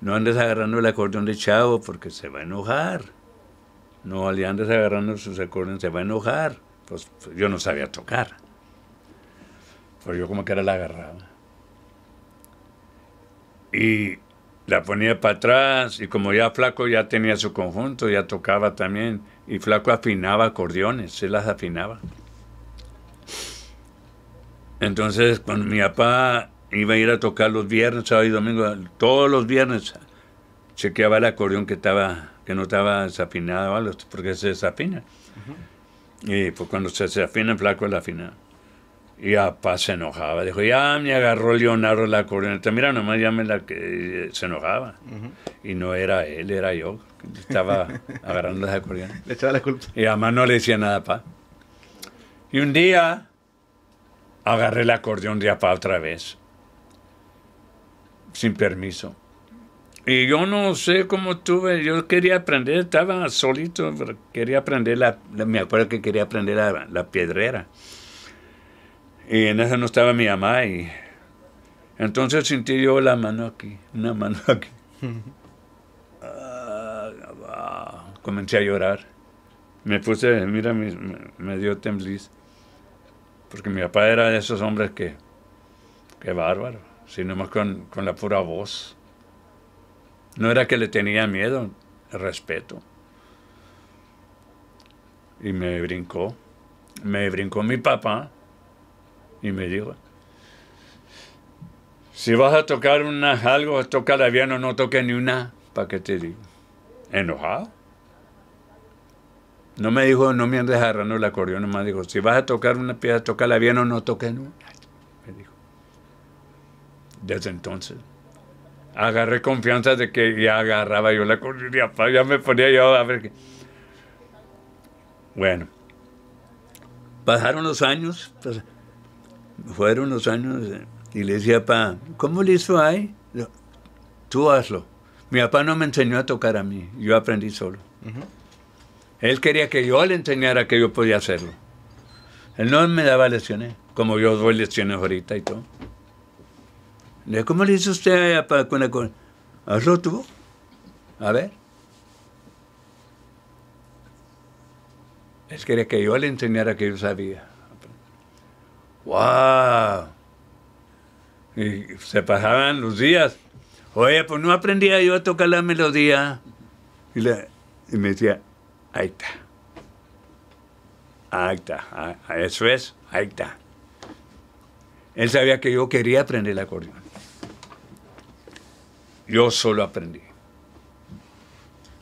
no andes agarrando el acordeón de Chago porque se va a enojar. No le andes agarrando sus acordeones, se va a enojar. Pues, pues yo no sabía tocar. Pero pues, yo como que era la agarraba. Y la ponía para atrás y como ya Flaco ya tenía su conjunto, ya tocaba también y Flaco afinaba acordeones, él las afinaba. Entonces cuando mi papá iba a ir a tocar los viernes, sábado y domingo, todos los viernes chequeaba el acordeón que estaba que no estaba desafinado o porque se desafina. Y pues cuando se desafina, Flaco la afina. Y papá se enojaba. Dijo, ya me agarró Leonardo la acordeón. Mira, nomás ya me la que eh, se enojaba. Y no era él, era yo. Estaba agarrando las
Le echaba la culpa.
Y además no le decía nada, papá. Y un día agarré el acordeón de pa otra vez. Sin permiso. Y yo no sé cómo tuve, yo quería aprender, estaba solito, quería aprender la, me acuerdo que quería aprender la piedrera. Y en eso no estaba mi mamá y entonces sentí yo la mano aquí, una mano aquí. Ah, comencé a llorar. Me puse, mira, me, dio tembliz. Porque mi papá era de esos hombres que, que bárbaro, sino más con, con la pura voz. No era que le tenía miedo, respeto. Y me brincó, me brincó mi papá. Y me dijo, si vas a tocar una, algo, toca la o no toques ni una, ¿para qué te digo? ¿Enojado? No me dijo, no me andes agarrando el acordeón, nomás dijo, si vas a tocar una pieza, toca la o no toques ni me dijo. Desde entonces agarré confianza de que ya agarraba yo la correría, ya me ponía yo a ver qué. Bueno, pasaron los años, pues, fueron los años y le decía, papá, ¿cómo le hizo ahí? Tú hazlo. Mi papá no me enseñó a tocar a mí, yo aprendí solo. Él quería que yo le enseñara que yo podía hacerlo. Él no me daba lecciones, como yo doy lecciones ahorita y todo. Le dije, ¿cómo le hizo usted a papá con la Hazlo tú. A ver. Él quería que yo le enseñara que yo sabía. ¡Wow! Y se pasaban los días. Oye, pues no aprendía yo a tocar la melodía. Y, y me decía, ahí está. Ahí está, eso es, ahí está. Él sabía que yo quería aprender el acordeón. Yo solo aprendí.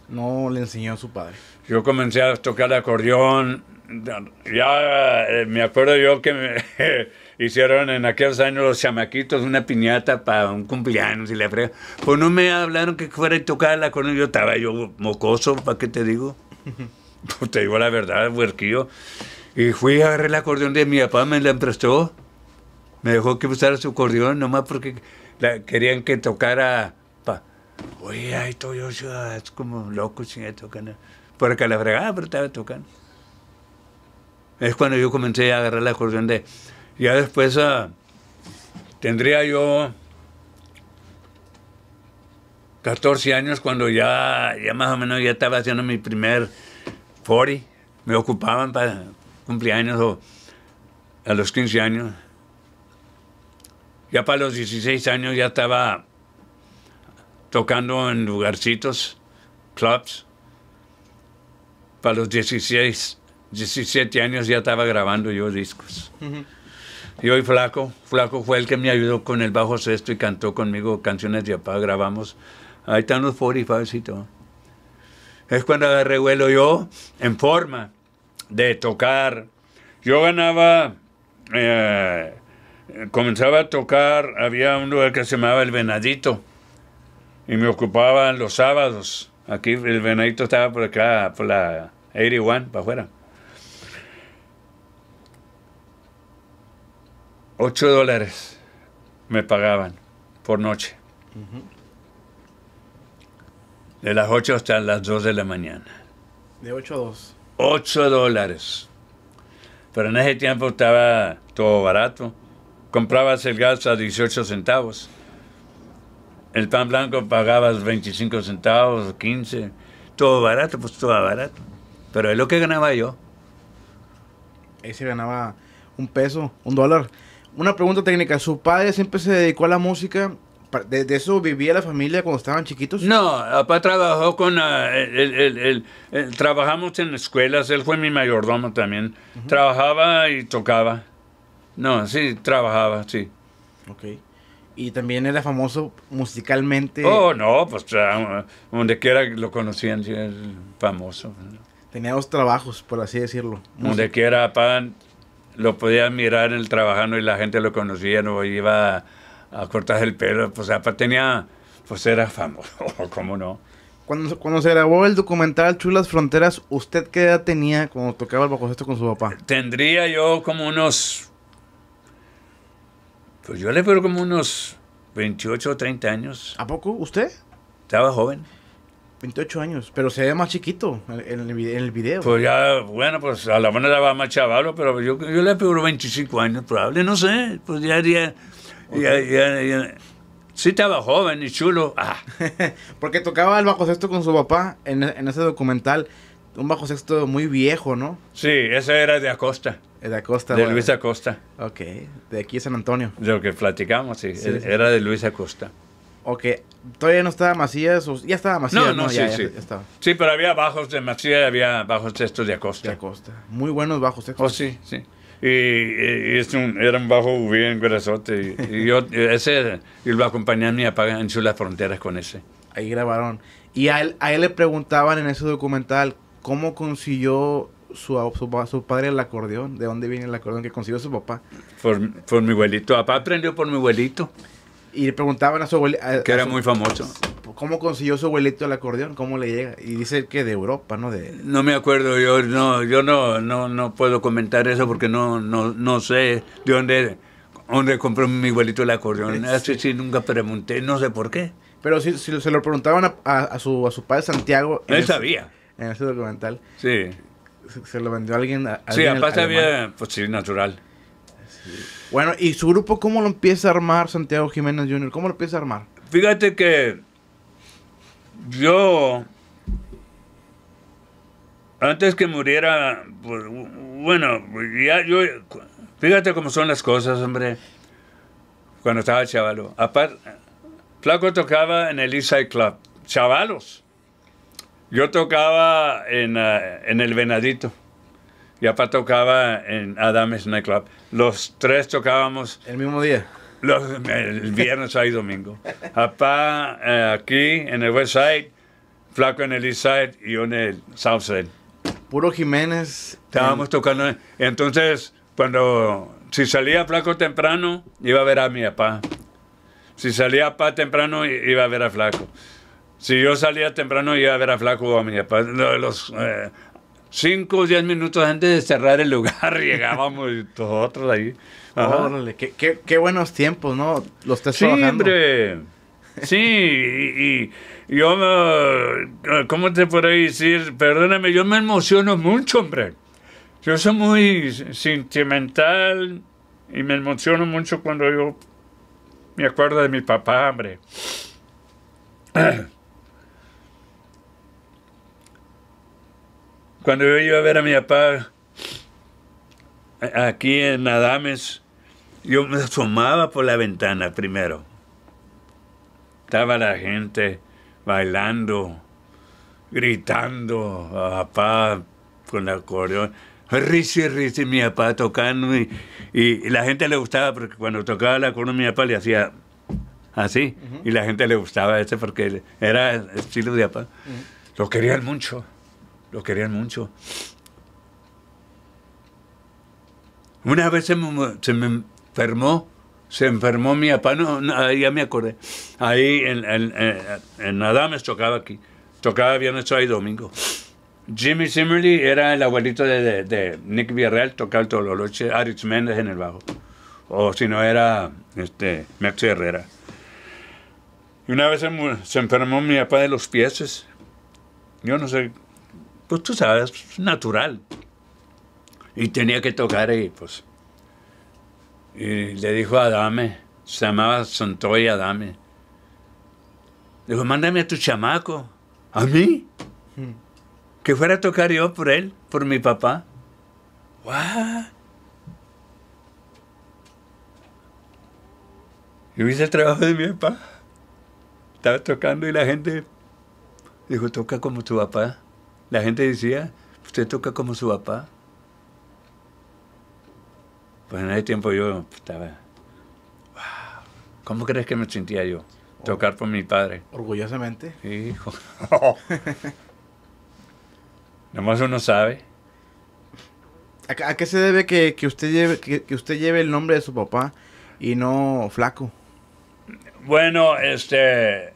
No le enseñó a su padre.
Yo comencé a tocar el acordeón ya eh, me acuerdo yo que me hicieron en aquellos años los chamaquitos una piñata para un cumpleaños y la frega. Pues no me hablaron que fuera y tocarla con ellos. Yo estaba yo mocoso, ¿para qué te digo? Pues te digo la verdad, huerquillo. Y fui, agarrar el acordeón de mi papá, me la emprestó. Me dejó que usara su acordeón, nomás porque la, querían que tocara. Pa. Oye, ahí estoy yo, es como loco, sin tocar. Por acá la fregada, pero estaba tocando. Es cuando yo comencé a agarrar la acordeón de... Ya después ah, tendría yo 14 años cuando ya, ya más o menos ya estaba haciendo mi primer 40. Me ocupaban para cumpleaños o a los 15 años. Ya para los 16 años ya estaba tocando en lugarcitos, clubs. Para los 16 17 años ya estaba grabando yo discos. Y hoy Flaco, Flaco fue el que me ayudó con el bajo sexto y cantó conmigo canciones de papá, grabamos. Ahí están los 45 y todo. Es cuando agarré yo en forma de tocar. Yo ganaba, eh, comenzaba a tocar, había un lugar que se llamaba El Venadito y me ocupaba los sábados. Aquí el Venadito estaba por acá, por la 81, para afuera. 8 dólares me pagaban por noche. De las 8 hasta las 2 de la mañana.
De 8 a 2.
8 dólares. Pero en ese tiempo estaba todo barato. Comprabas el gas a 18 centavos. El pan blanco pagabas 25 centavos, 15. Todo barato, pues todo barato. Pero es lo que ganaba yo.
ese ganaba un peso, un dólar. Una pregunta técnica. ¿Su padre siempre se dedicó a la música? ¿De, eso vivía la familia cuando estaban chiquitos?
No, papá trabajó con... Ah, el, trabajamos en escuelas, él fue mi mayordomo también. Trabajaba y tocaba. No, sí, trabajaba, sí. Ok. Y también era famoso musicalmente. Oh, no, pues donde quiera lo conocían, sí, famoso.
Tenía dos trabajos, por así decirlo. Donde
quiera, pan, lo podía mirar en el trabajando y la gente lo conocía, no iba a, cortar el pelo, pues tenía, pues era famoso, ¿cómo no?
Cuando, cuando se grabó el documental Chulas Fronteras, ¿usted qué edad tenía cuando tocaba el baloncesto con su
papá? Tendría yo como unos, pues yo le veo como unos 28 o 30 años. ¿A poco? ¿Usted? Estaba joven.
28 años, pero se ve más chiquito en el, video. Pues
ya, bueno, pues a la manera va más chavalo, pero yo, le pido 25 años, probable, no sé, pues ya Ya, ya, Sí estaba joven y chulo. Ah.
Porque tocaba el bajo sexto con su papá en, en, ese documental, un bajo sexto muy viejo, ¿no?
Sí, ese era de Acosta. Eh, de Acosta. De Luis Acosta. Ok, de aquí San Antonio. De lo que platicamos, sí. era de Luis Acosta
que todavía no estaba Macías, o ya estaba Macías. No, no, sí, sí. estaba.
Sí, pero había bajos de Macías y había bajos textos de Acosta. De Acosta,
muy buenos bajos textos. Oh, sí, sí.
Y, era un bajo bien grasote. Y, y yo ese y lo acompañé a mi papá en Las Fronteras con ese.
Ahí grabaron. Y a él, a él le preguntaban en ese documental cómo consiguió su, su, su, padre el acordeón, de dónde viene el acordeón que consiguió su papá.
Por, por mi abuelito, papá aprendió por mi abuelito. Y le preguntaban a su abuelito. Que era muy famoso.
¿Cómo consiguió su abuelito el acordeón? ¿Cómo le llega? Y dice que de Europa, ¿no? De...
No me acuerdo, yo no, yo no, no, no puedo comentar eso porque no, no, no sé de dónde, dónde compró mi abuelito el acordeón. Así sí nunca pregunté, no sé por qué.
Pero si, si se lo preguntaban a, a, su, a su padre Santiago. Él sabía. en ese documental.
Sí. Se, lo vendió a alguien. A, alguien sí, había, pues sí, natural.
Bueno, ¿y su grupo cómo lo empieza a armar Santiago Jiménez Jr.? ¿Cómo lo empieza a armar?
Fíjate que yo, antes que muriera, pues, bueno, ya yo, fíjate cómo son las cosas, hombre, cuando estaba chavalo. Aparte, Flaco tocaba en el Eastside Club, chavalos. Yo tocaba en, ah, en el Venadito. Y papá tocaba en Adams Nightclub. Los tres tocábamos. El mismo día. Los, el viernes, y domingo. Papá eh, aquí en el West Side, Flaco en el East Side y yo en el South Side. Puro Jiménez. Estábamos tocando. Entonces, cuando. Si salía Flaco temprano, iba a ver a mi papá. Si salía papá temprano, iba a ver a Flaco. Si yo salía temprano, iba a ver a Flaco o a mi papá. Los, eh, Cinco o diez minutos antes de cerrar el lugar llegábamos y nosotros ahí. Órale, qué, qué, buenos tiempos, ¿no? Los estás sí, Hombre. Sí, y, y, yo, eh, ¿cómo te podré decir? Perdóname, yo me emociono mucho, hombre. Yo soy muy sentimental y me emociono mucho cuando yo me acuerdo de mi papá, hombre. Cuando yo iba a ver a mi papá eh, aquí en Adames, yo me asomaba por la ventana primero. Estaba la gente bailando, gritando, a papá con el acordeón. Risi, risi, mi papá tocando. Y, la gente le gustaba porque cuando tocaba la acordeón, mi papá le hacía así. Y la gente le gustaba ese porque era el estilo de papá. Lo querían mucho lo querían mucho. Una vez se me, enfermó, se enfermó mi papá, no, ya me acordé. Ahí en, en, en Adames tocaba aquí, tocaba viernes, sábado y domingo. Jimmy Simmerly era el abuelito de, Nick Villarreal, tocaba el noches, Aritz Méndez en el bajo. O si no era este, Maxi Herrera. Y una vez se, enfermó mi papá de los pies. Yo no sé pues tú sabes, natural. Y tenía que tocar y pues. Y le dijo a Adame, se llamaba Santoy Adame. Le dijo, mándame a tu chamaco. ¿A mí? Hmm. Que fuera a tocar yo por él, por mi papá.
¿What?
Yo hice el trabajo de mi papá. Estaba tocando y la gente dijo, toca como tu papá. La gente decía, usted toca como su papá. Pues en ese tiempo yo estaba, ¿cómo crees que me sentía yo? Tocar por mi padre. Orgullosamente. Hijo. Nomás uno sabe.
¿A, qué se debe que, usted lleve, que, usted lleve el nombre de su papá y no flaco?
Bueno, este,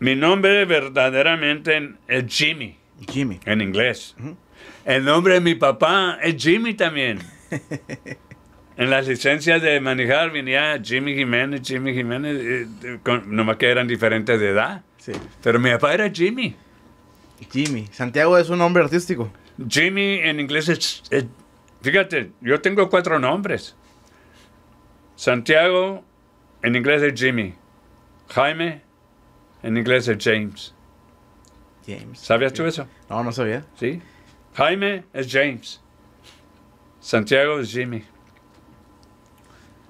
mi nombre verdaderamente es Jimmy. Jimmy. En inglés. El nombre de mi papá es Jimmy también. en las licencias de manejar venía Jimmy Jiménez, Jimmy Jiménez, eh, eh, nomás que eran diferentes de edad. Sí. Pero mi papá era Jimmy. Jimmy. Santiago es un nombre artístico. Jimmy en inglés es fíjate, yo tengo cuatro nombres. Santiago en inglés es Jimmy. Jaime en inglés es James. James. ¿Sabías tú eso? No, no sabía. Sí. Jaime es James. Santiago es Jimmy.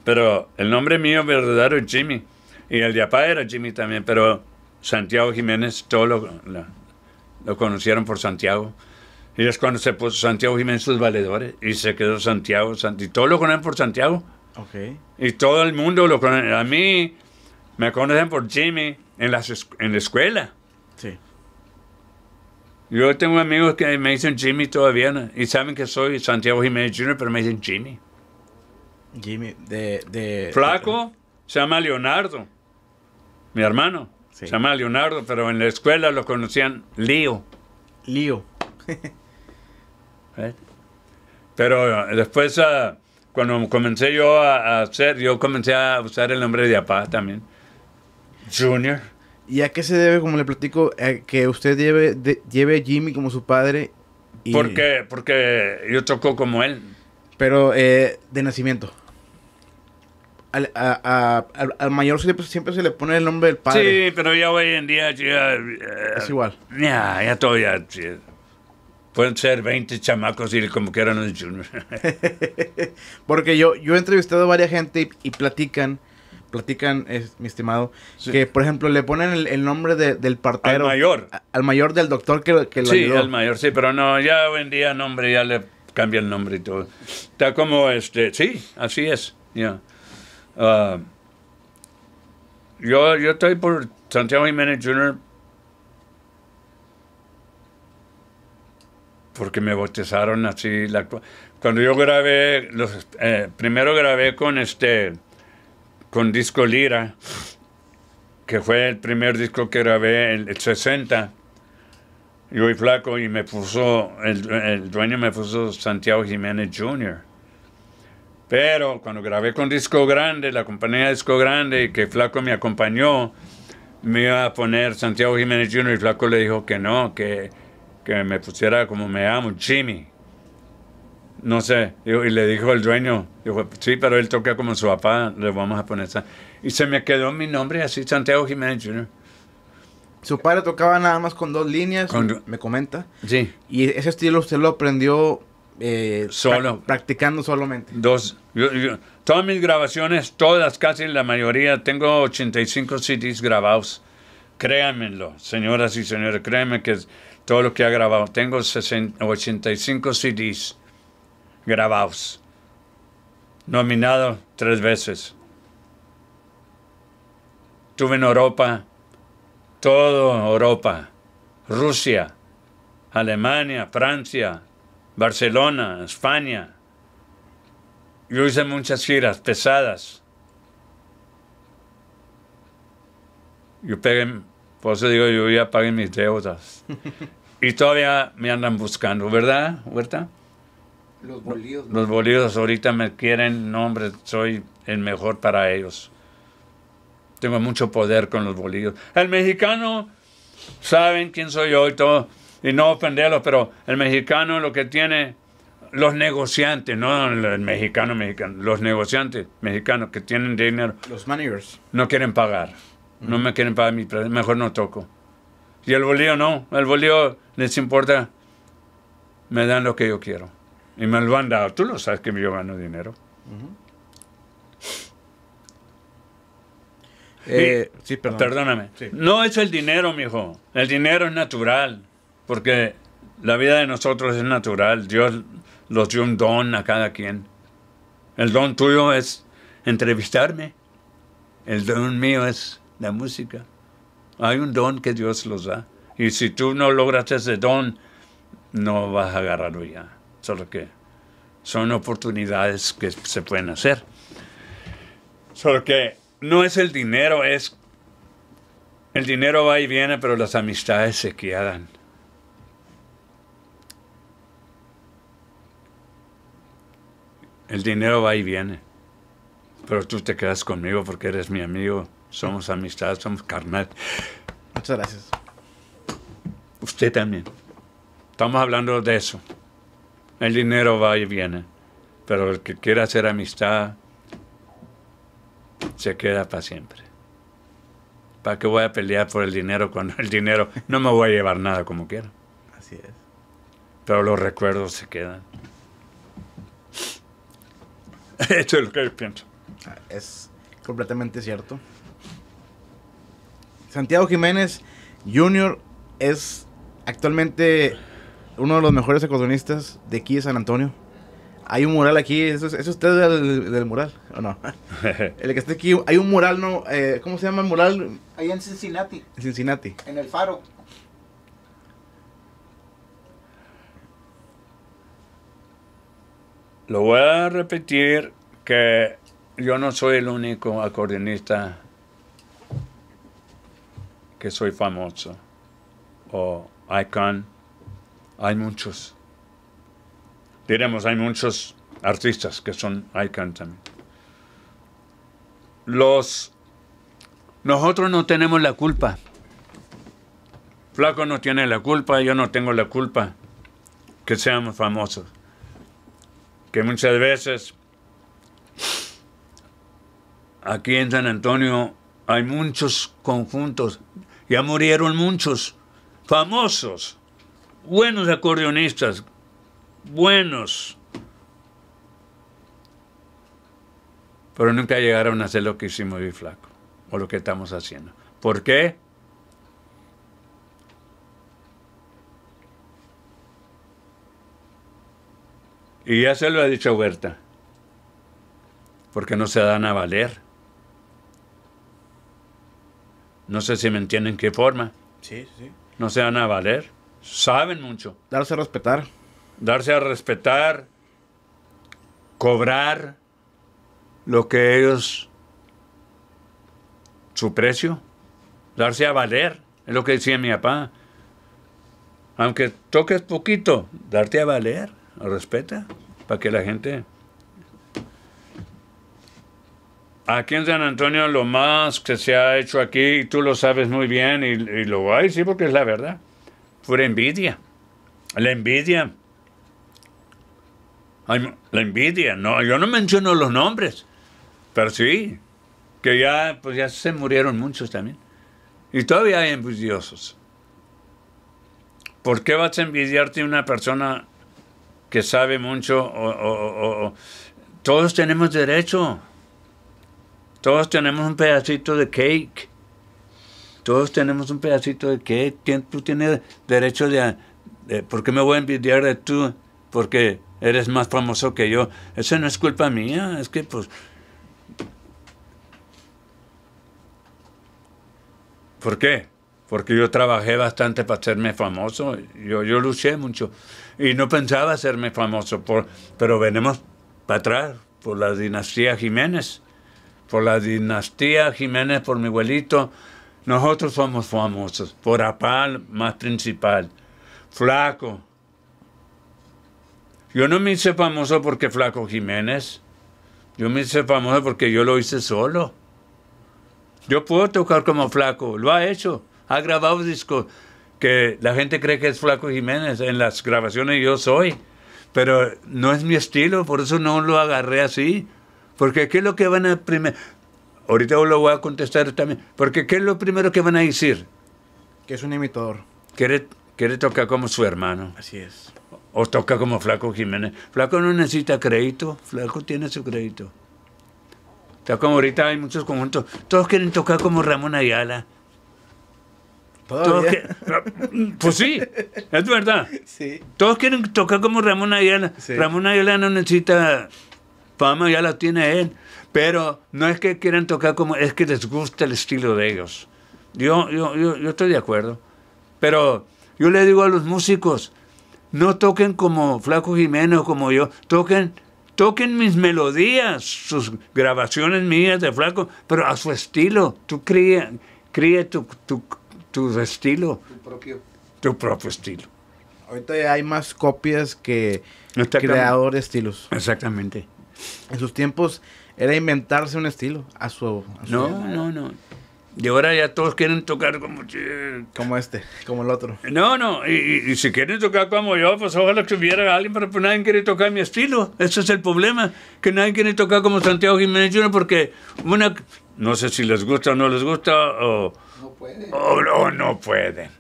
Pero el nombre mío verdadero es Jimmy. Y el de papá era Jimmy también, pero Santiago Jiménez, todo lo, conocieron por Santiago. Y es cuando se puso Santiago Jiménez sus valedores y se quedó Santiago. y todos lo conocen por Santiago. Okay. Y todo el mundo lo conoce. A mí me conocen por Jimmy, en, las, en la escuela. Sí. Yo tengo amigos que me dicen Jimmy todavía y saben que soy Santiago Jiménez Jr., pero me dicen Jimmy. Jimmy, de. Flaco se llama Leonardo, mi hermano. Se llama Leonardo, pero en la escuela lo conocían Lío. Leo. ¿Eh? Pero eh, después, ah, cuando comencé yo a, hacer, yo comencé a usar el nombre de papá también. Junior. ¿Y a
qué se debe, como le platico, que usted lleve, lleve a Jimmy como su padre? Porque,
porque yo tocó como él.
Pero eh, de nacimiento. Al, mayor siempre, se le pone el nombre del padre.
Sí, pero ya hoy en día es igual. Ya, ya todo Pueden ser 20 chamacos y como quieran los junior.
porque yo, yo he entrevistado a varias gente y platican platican, es, mi estimado, que por ejemplo le ponen el, nombre del partero. Al mayor. al mayor del doctor que, que lo Sí, al
mayor, sí, pero no, ya vendía nombre, ya le cambia el nombre y todo. Está como, este, sí, así es, ya. Ah, yo, yo estoy por Santiago Jiménez Jr. porque me bautizaron así. La, cuando yo grabé, los, eh, primero grabé con este con disco Lira, que fue el primer disco que grabé en el 60. Yo y flaco y me puso, el, dueño me puso Santiago Jiménez Jr. Pero cuando grabé con Disco Grande, la compañía Disco Grande, y que Flaco me acompañó, me iba a poner Santiago Jiménez Jr. y Flaco le dijo que no, que, que me pusiera como me amo, Jimmy. No sé. Y le dijo el dueño, dijo, sí, pero él toca como su papá, le vamos a poner esa. Y se me quedó mi nombre así, Santiago Jiménez Jr.
Su padre tocaba nada más con dos líneas, me comenta. Sí. Y ese estilo usted lo aprendió eh, solo. practicando solamente.
Dos. todas mis grabaciones, todas, casi la mayoría, tengo 85 CDs grabados. Créanmelo, señoras y señores, créanme que todo lo que ha grabado. Tengo 85 CDs grabados. Nominado tres veces. Estuve en Europa, todo Europa, Rusia, Alemania, Francia, Barcelona, España. Yo hice muchas giras pesadas. Yo pegué, por eso digo, yo ya pagué mis deudas. y todavía me andan buscando, ¿verdad, Huerta? Los bolíos. Los bolíos ahorita me quieren, no hombre, soy el mejor para ellos. Tengo mucho poder con los bolíos. El mexicano, saben quién soy yo y todo, y no ofenderlos, pero el mexicano lo que tiene, los negociantes, no el mexicano mexicano, los negociantes mexicanos que tienen dinero. Los managers. No quieren pagar. No me quieren pagar mi mejor no toco. Y el bolío no, el bolío les importa, me dan lo que yo quiero. Y me lo han dado. Tú lo sabes que yo gano dinero. Eh, sí, Perdóname. No es el dinero, mijo. El dinero es natural. Porque la vida de nosotros es natural. Dios los dio un don a cada quien. El don tuyo es entrevistarme. El don mío es la música. Hay un don que Dios los da. Y si tú no logras ese don, no vas a agarrarlo ya solo que son oportunidades que se pueden hacer. Solo que no es el dinero, es... El dinero va y viene, pero las amistades se quedan. El dinero va y viene, pero tú te quedas conmigo porque eres mi amigo, somos amistades, somos carnal. Muchas gracias. Usted también. Estamos hablando de eso. El dinero va y viene, pero el que quiera hacer amistad se queda para siempre. ¿Para qué voy a pelear por el dinero cuando el dinero no me voy a llevar nada como quiera? Así es. Pero los recuerdos se quedan. Eso es lo que yo pienso.
Ah, es completamente cierto. Santiago Jiménez Jr. es actualmente uno de los mejores acordeonistas de aquí de San Antonio. Hay un mural aquí, ¿eso es, usted del, mural o no? el que está aquí, hay un mural, ¿no? Eh, ¿Cómo se llama el mural? Ahí en Cincinnati. En Cincinnati. En el faro.
Lo voy a repetir que yo no soy el único acordeonista que soy famoso o icon hay muchos. Diremos, hay muchos artistas que son ICANN también. Los, nosotros no tenemos la culpa. Flaco no tiene la culpa, yo no tengo la culpa que seamos famosos. Que muchas veces aquí en San Antonio hay muchos conjuntos, ya murieron muchos famosos buenos acordeonistas, buenos, pero nunca llegaron a hacer lo que hicimos y flaco, o lo que estamos haciendo. ¿Por qué? Y ya se lo ha dicho Huerta, porque no se dan a valer. No sé si me entienden qué forma. Sí, sí. No se dan a valer. Saben mucho. Darse a respetar. Darse a respetar, cobrar lo que ellos, su precio, darse a valer, es lo que decía mi papá. Aunque toques poquito, darte a valer, respeta, para que la gente... Aquí en San Antonio lo más que se ha hecho aquí, tú lo sabes muy bien y, y lo hay, sí, porque es la verdad pura envidia. La envidia. La envidia. No, yo no menciono los nombres. Pero sí, que ya, pues ya se murieron muchos también. Y todavía hay envidiosos. ¿Por qué vas a envidiarte una persona que sabe mucho? todos tenemos derecho. Todos tenemos un pedacito de cake. Todos tenemos un pedacito de que tú tienes derecho de, porque ¿Por qué me voy a envidiar de tú? Porque eres más famoso que yo. Eso no es culpa mía, es que pues... ¿Por qué? Porque yo trabajé bastante para hacerme famoso, yo, yo luché mucho y no pensaba hacerme famoso, por, pero venimos para atrás, por la dinastía Jiménez, por la dinastía Jiménez, por mi abuelito, nosotros somos famosos por apal más principal. Flaco. Yo no me hice famoso porque Flaco Jiménez. Yo me hice famoso porque yo lo hice solo. Yo puedo tocar como Flaco. Lo ha hecho. Ha grabado discos que la gente cree que es Flaco Jiménez. En las grabaciones yo soy. Pero no es mi estilo. Por eso no lo agarré así. Porque ¿qué es lo que van a primero? Ahorita os lo voy a contestar también. Porque ¿qué es lo primero que van a decir?
Que es un imitador.
Quiere, tocar como su hermano. Así es. O toca como Flaco Jiménez. Flaco no necesita crédito. Flaco tiene su crédito. Está como ahorita hay muchos conjuntos. Todos quieren tocar como Ramón Ayala. Todos pues sí, es verdad. Sí. Todos quieren tocar como Ramón Ayala. Ramón Ayala no necesita fama ya la tiene él. Pero no es que quieran tocar como, es que les gusta el estilo de ellos. Yo, yo, yo, estoy de acuerdo. Pero yo le digo a los músicos, no toquen como Flaco Jiménez, como yo, toquen, toquen mis melodías, sus grabaciones mías de Flaco, pero a su estilo. Tú cría, tu, tu, estilo. Tu propio. Tu propio estilo. Ahorita hay más copias que
creador de estilos. Exactamente. En sus tiempos era inventarse un estilo a su... no, no,
no. Y ahora ya todos quieren tocar como... Como este, como el otro. No, no, y, si quieren tocar como yo, pues ojalá que hubiera alguien, pero pues nadie quiere tocar mi estilo. Ese es el problema, que nadie quiere tocar como Santiago Jiménez Jr. porque una... No sé si les gusta o no les gusta o... No pueden. O, o no pueden.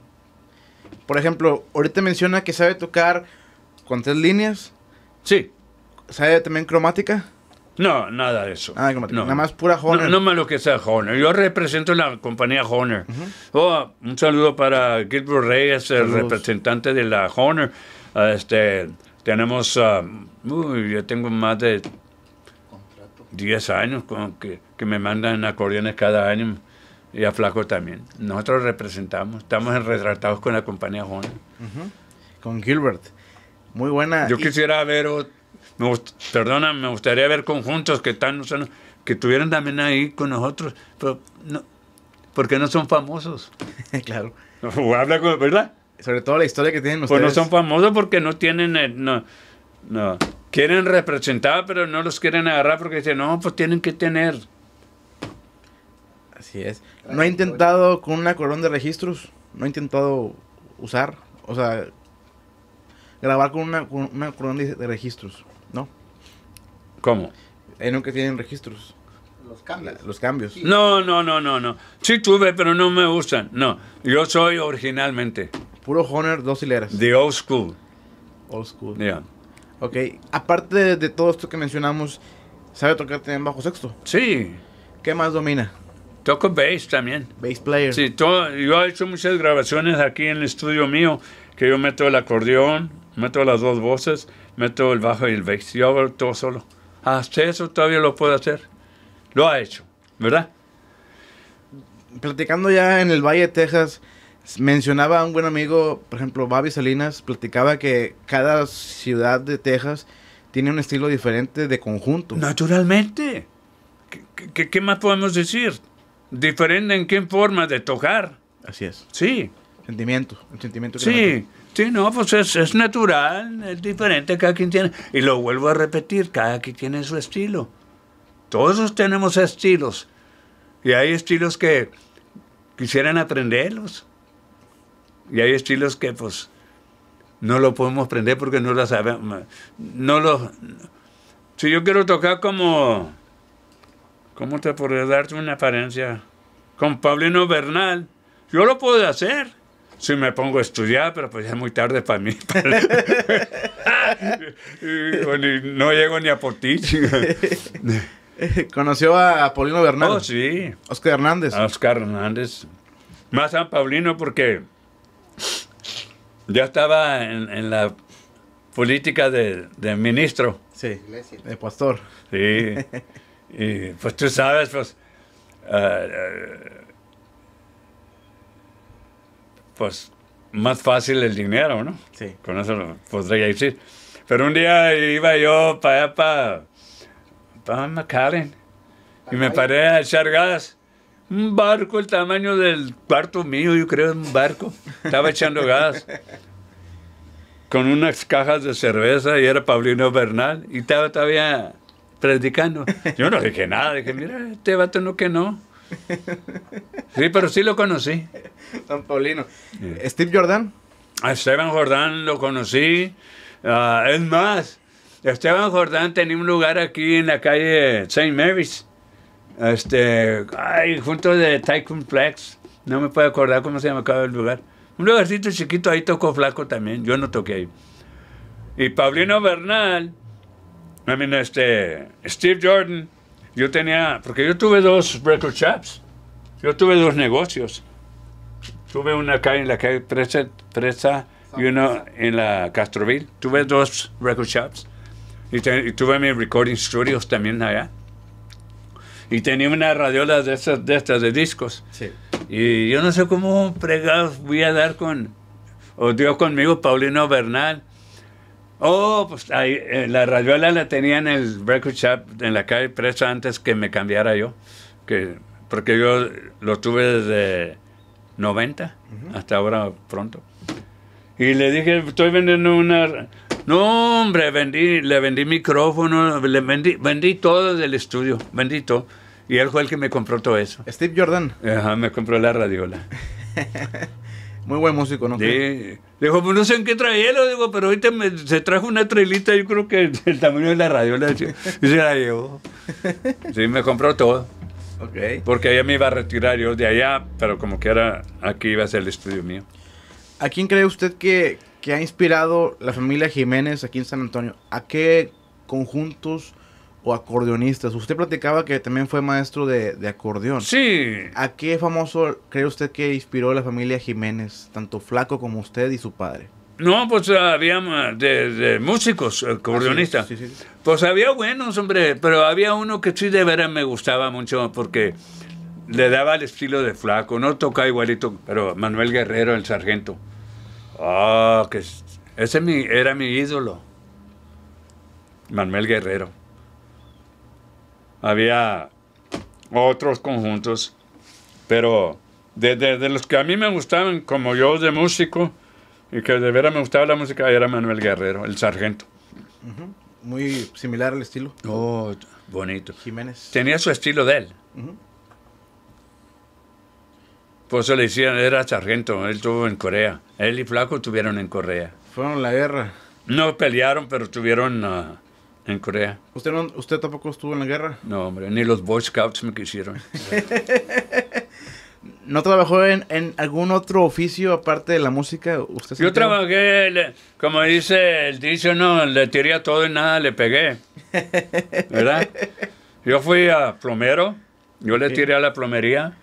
Por ejemplo, ahorita menciona que sabe tocar con tres líneas. Sí. ¿Sabe también cromática?
No, nada de eso. Ah, cromática. Nada más pura Honor. No, no, lo que sea Honor. Yo represento la compañía Honor. oh, un saludo para Gilbert Reyes, el representante de la Honor. Ah, este, tenemos, ah, yo tengo más de 10 años con, que, me mandan acordeones cada año y a Flaco también. Nosotros representamos, estamos retratados con la compañía Honor. Con Gilbert.
Muy buena. Yo
quisiera ver me, perdona, me gustaría ver conjuntos que están usando, que estuvieran también ahí con nosotros, pero no, porque no son famosos. claro.
habla con, ¿verdad? Sobre todo la historia que tienen ustedes. Pues no son
famosos porque no tienen, eh, no, no, quieren representar, pero no los quieren agarrar porque dicen, no, pues tienen que tener.
Así es. ¿No ha intentado con una corona de registros? ¿No he intentado usar? O sea, grabar con una, con una corona de registros. ¿Cómo? un que tienen registros. Los cambios. los cambios.
No, no, no, no, no. Sí tuve, pero no me gustan. No, yo soy originalmente. Puro Honor, dos hileras. The old school. Old school. Yeah.
Ok, aparte de, todo esto que mencionamos, ¿sabe tocar también bajo sexto? Sí. ¿Qué más domina?
Toco bass también. Bass player. Sí, yo he hecho muchas grabaciones aquí en el estudio mío, que yo meto el acordeón, meto las dos voces, meto el bajo y el bass, yo hago todo solo. Hasta eso todavía lo puede hacer. Lo ha hecho, ¿verdad?
Platicando ya en el Valle de Texas, mencionaba un buen amigo, por ejemplo, Babi Salinas, platicaba que cada ciudad de Texas tiene un estilo diferente de conjunto.
Naturalmente. ¿Qué, más podemos decir? Diferente en qué forma de tocar. Así es. Sí. Sentimiento. El sí. Sí, no, pues es, natural, es diferente, cada quien tiene, y lo vuelvo a repetir, cada quien tiene su estilo. Todos tenemos estilos, y hay estilos que quisieran aprenderlos, y hay estilos que pues no lo podemos aprender porque no lo sabemos, no Si yo quiero tocar como, ¿cómo te podría darte una apariencia? Con Pablino Bernal, yo lo puedo hacer sí me pongo a estudiar, pero pues ya es muy tarde para mí. no llego ni a Potich. ¿Conoció a Paulino Bernal? Oh, sí. Oscar Hernández. Oscar Hernández. Más a Paulino porque ya estaba en, la política de, ministro. Sí, de pastor. Sí. Y pues tú sabes, pues... Ah, ah, pues más fácil el dinero, ¿no? Sí. Con eso lo podría decir. Pero un día iba yo para allá, para, y me paré a echar gas. Un barco, el tamaño del cuarto mío, yo creo, un barco. Estaba echando gas. Con unas cajas de cerveza, y era Paulino Bernal, y estaba todavía predicando. Yo no dije nada, dije, mira, este vato no que no. Sí, pero sí lo conocí. Don Paulino. Steve Jordan. Esteban Jordan lo conocí. Ah, es más, Esteban Jordan tenía un lugar aquí en la calle St. Mary's. Este, ay, junto de Tycoon Flex. No me puedo acordar cómo se llamaba el lugar. Un lugarcito chiquito, ahí tocó Flaco también. Yo no toqué ahí. Y Paulino Bernal, I este, Steve Jordan yo tenía, porque yo tuve dos record shops, yo tuve dos negocios. Tuve una calle en la calle Presa, y uno en la Castroville. Tuve dos record shops y, tuve mi recording studios también allá. Y tenía una radiola de estas de, estas de discos. Y yo no sé cómo pregas, voy a dar con, o dio conmigo Paulino Bernal Oh, pues ahí, eh, la radiola la tenía en el Breakfast shop en la calle Presa antes que me cambiara yo. Que, porque yo lo tuve desde 90 hasta ahora pronto. Y le dije, estoy vendiendo una... No, hombre, vendí, le vendí micrófono, le vendí, vendí todo del estudio, vendí todo. Y él fue el que me compró todo eso. Steve Jordan. Ajá, me compró la radiola. Muy buen músico, ¿no? Sí. Dijo, pues no sé en qué traía, lo digo, pero ahorita me, se trajo una trailita, yo creo que el tamaño de la radio. y se la llevó. Sí, me compró todo. Ok. Porque ella me iba a retirar yo de allá, pero como que era, aquí iba a ser el estudio mío.
¿A quién cree usted que, que ha inspirado la familia Jiménez aquí en San Antonio? ¿A qué conjuntos o acordeonistas. Usted platicaba que también fue maestro de, acordeón. Sí. ¿A qué famoso cree usted que inspiró la familia Jiménez, tanto Flaco como usted y su padre?
No, pues había de, músicos, eh, acordeonistas. Ah, pues había buenos, hombre, pero había uno que sí de veras me gustaba mucho porque le daba el estilo de Flaco, no tocaba igualito, pero Manuel Guerrero, el sargento. Ah, que ese era mi ídolo. Manuel Guerrero había otros conjuntos, pero desde de, los que a mí me gustaban, como yo de músico, y que de veras me gustaba la música, era Manuel Guerrero, el sargento. Muy similar al estilo. Oh, bonito. Jiménez. Tenía su estilo de él. Por eso le decían, era sargento, él estuvo en Corea. Él y Flaco estuvieron en Corea.
Fueron la guerra.
No pelearon, pero tuvieron... Ah, en Corea.
¿Usted, no, ¿Usted tampoco estuvo en la guerra?
No, hombre, ni los Boy Scouts me quisieron.
¿No trabajó en, algún otro oficio aparte de la música? ¿Usted Yo
trabajé, como dice el dicho, no, le tiré a todo y nada le pegué. ¿Verdad? Yo fui a plomero, yo le tiré a la plomería.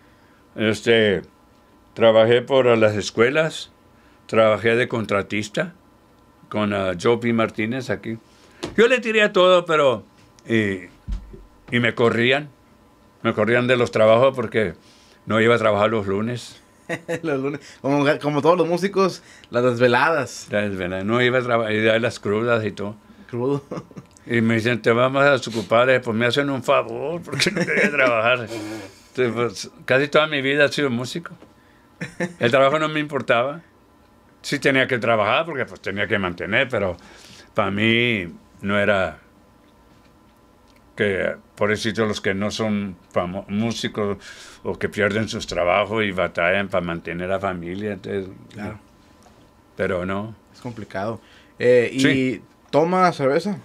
Este, trabajé por las escuelas, trabajé de contratista con uh, Joe Martínez aquí. Yo le tiré a todo, pero... Eh, y, me corrían. Me corrían de los trabajos porque no iba a trabajar los lunes.
los lunes.
Como, todos los músicos, las desveladas. Las desveladas. No iba a trabajar, y las crudas y todo. Crudo. Y me dicen, te vamos a desocupar, eh, pues me hacen un favor porque no quería trabajar. Pues, casi toda mi vida he sido músico. El trabajo no me importaba. Sí tenía que trabajar porque pues tenía que mantener, pero para mí no era que por eso los que no son músicos o que pierden sus trabajos y batallan para mantener a la familia. Entonces, claro. Pero no. Es complicado.
Eh, ¿Y toma cerveza?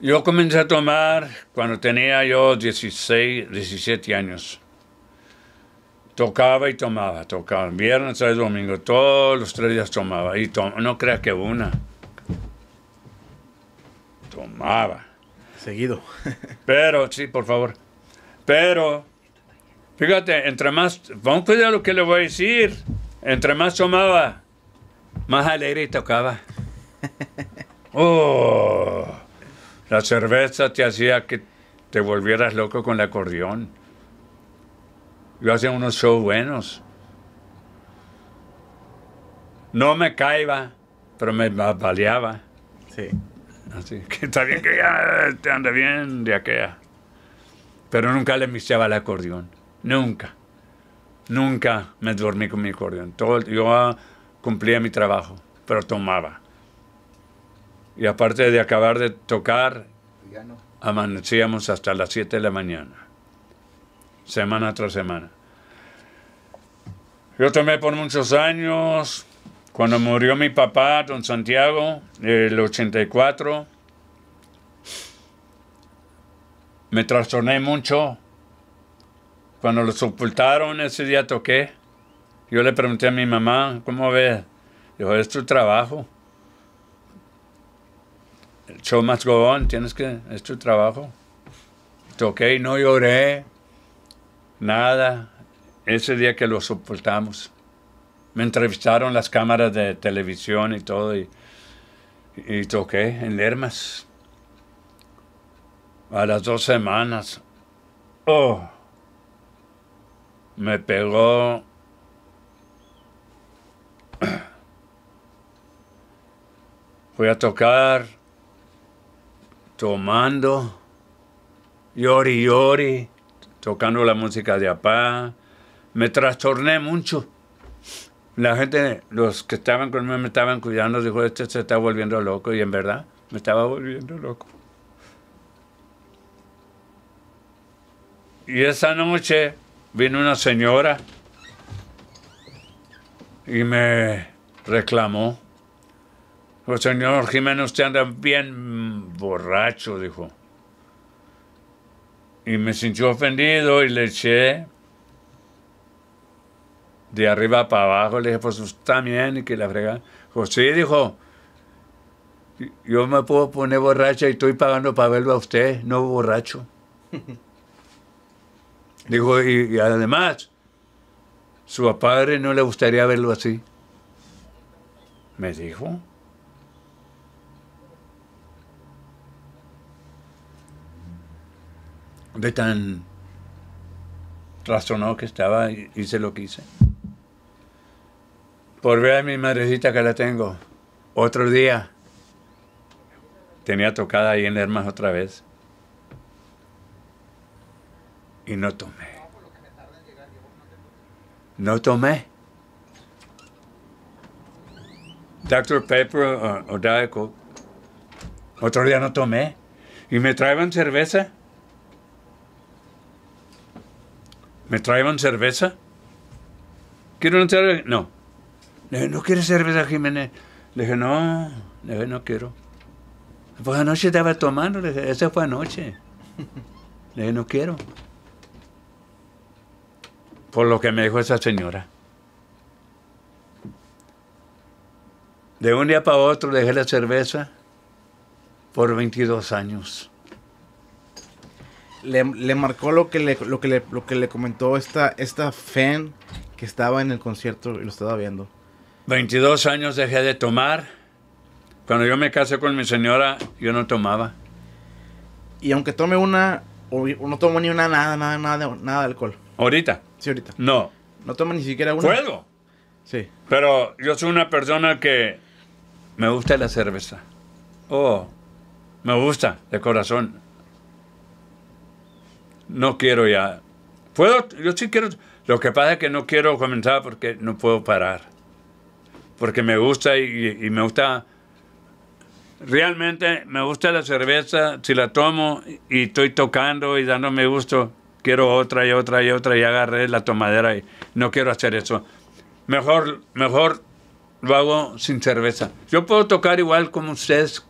Yo comencé a tomar cuando tenía yo 16, 17 años. Tocaba y tomaba, tocaba. Viernes, sábado, domingo, todos los tres días tomaba. Y no creas que una tomaba. Seguido. Pero, sí, por favor. Pero, fíjate, entre más, vamos a cuidar lo que le voy a decir. Entre más tomaba, más alegre tocaba. Oh, la cerveza te hacía que te volvieras loco con el acordeón. Yo hacía unos shows buenos. No me caiba, pero me baleaba. Sí. Así que está bien que ya te ande bien de aquella. Pero nunca le mixaba el acordeón. Nunca. Nunca me dormí con mi acordeón. Todo, yo cumplía mi trabajo, pero tomaba. Y aparte de acabar de tocar, amanecíamos hasta las 7 de la mañana. Semana tras semana. Yo tomé por muchos años, cuando murió mi papá, don Santiago, el 84, me trastorné mucho. Cuando lo sepultaron, ese día toqué. Yo le pregunté a mi mamá, ¿cómo ves? Dijo, es tu trabajo. El show más go tienes que, es tu trabajo. Toqué y no lloré, nada, ese día que lo sepultamos me entrevistaron las cámaras de televisión y todo, y, toqué en Lermas. A las dos semanas, oh, me pegó fui a tocar tomando, yori yori, tocando la música de apá. Me trastorné mucho la gente, los que estaban conmigo me estaban cuidando, dijo, este se está volviendo loco y en verdad me estaba volviendo loco. Y esa noche vino una señora y me reclamó. pues señor Jiménez, usted anda bien borracho, dijo. Y me sintió ofendido y le eché de arriba para abajo. Le dije, pues usted también, y que la fregada. sí dijo, yo me puedo poner borracha y estoy pagando para verlo a usted, no borracho. dijo, y, además, su padre no le gustaría verlo así. Me dijo. De tan trastornado que estaba, hice lo que hice. Por ver a mi madrecita que la tengo. Otro día. Tenía tocada ahí en Hermas otra vez. Y no tomé. No tomé. Doctor Pepper uh, uh, o, Otro día no tomé. Y me traían cerveza. Me traían cerveza. ¿Quiero cerveza? No. Le dije, ¿no quieres cerveza, Jiménez? Le dije, no, le dije, no quiero. Pues anoche estaba tomando, le dije, esa fue anoche. Le dije, no quiero. Por lo que me dijo esa señora. De un día para otro dejé la cerveza por 22 años. Le,
marcó lo que le, lo que le, comentó esta, esta fan que estaba en el concierto
y lo estaba viendo. 22 años dejé de tomar. Cuando yo me casé con mi señora, yo no tomaba.
Y aunque tome una, no tomo ni una, nada, nada, nada, nada de alcohol.
¿Ahorita? Sí, ahorita. No. No tomo ni siquiera una. ¿Puedo? Sí. Pero yo soy una persona que me gusta la cerveza. Oh, me gusta, de corazón. No quiero ya. Puedo, yo sí quiero. Lo que pasa es que no quiero comenzar porque no puedo parar porque me gusta y, me gusta, realmente me gusta la cerveza, si la tomo y estoy tocando y dándome gusto, quiero otra y otra y otra y agarré la tomadera y no quiero hacer eso. Mejor, mejor lo hago sin cerveza. Yo puedo tocar igual como ustedes.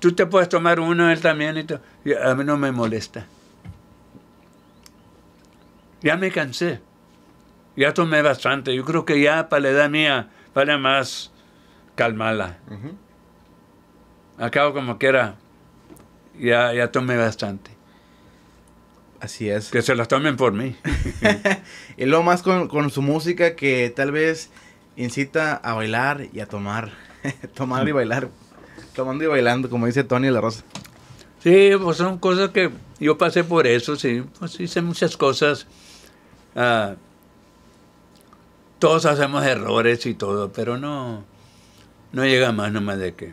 Tú te puedes tomar uno, él también. a mí no me molesta. Ya me cansé. Ya tomé bastante. Yo creo que ya para la edad mía para más calmarla. Acabo como quiera, ya, ya tomé bastante. Así es. Que se las tomen por mí.
y lo más con, su música que tal vez incita a bailar y a tomar. tomar y mm. bailar. Tomando y
bailando, como dice Tony La Rosa. Sí, pues son cosas que yo pasé por eso, sí. Pues hice muchas cosas. Ah, todos hacemos errores y todo, pero no, no llega más nomás de que.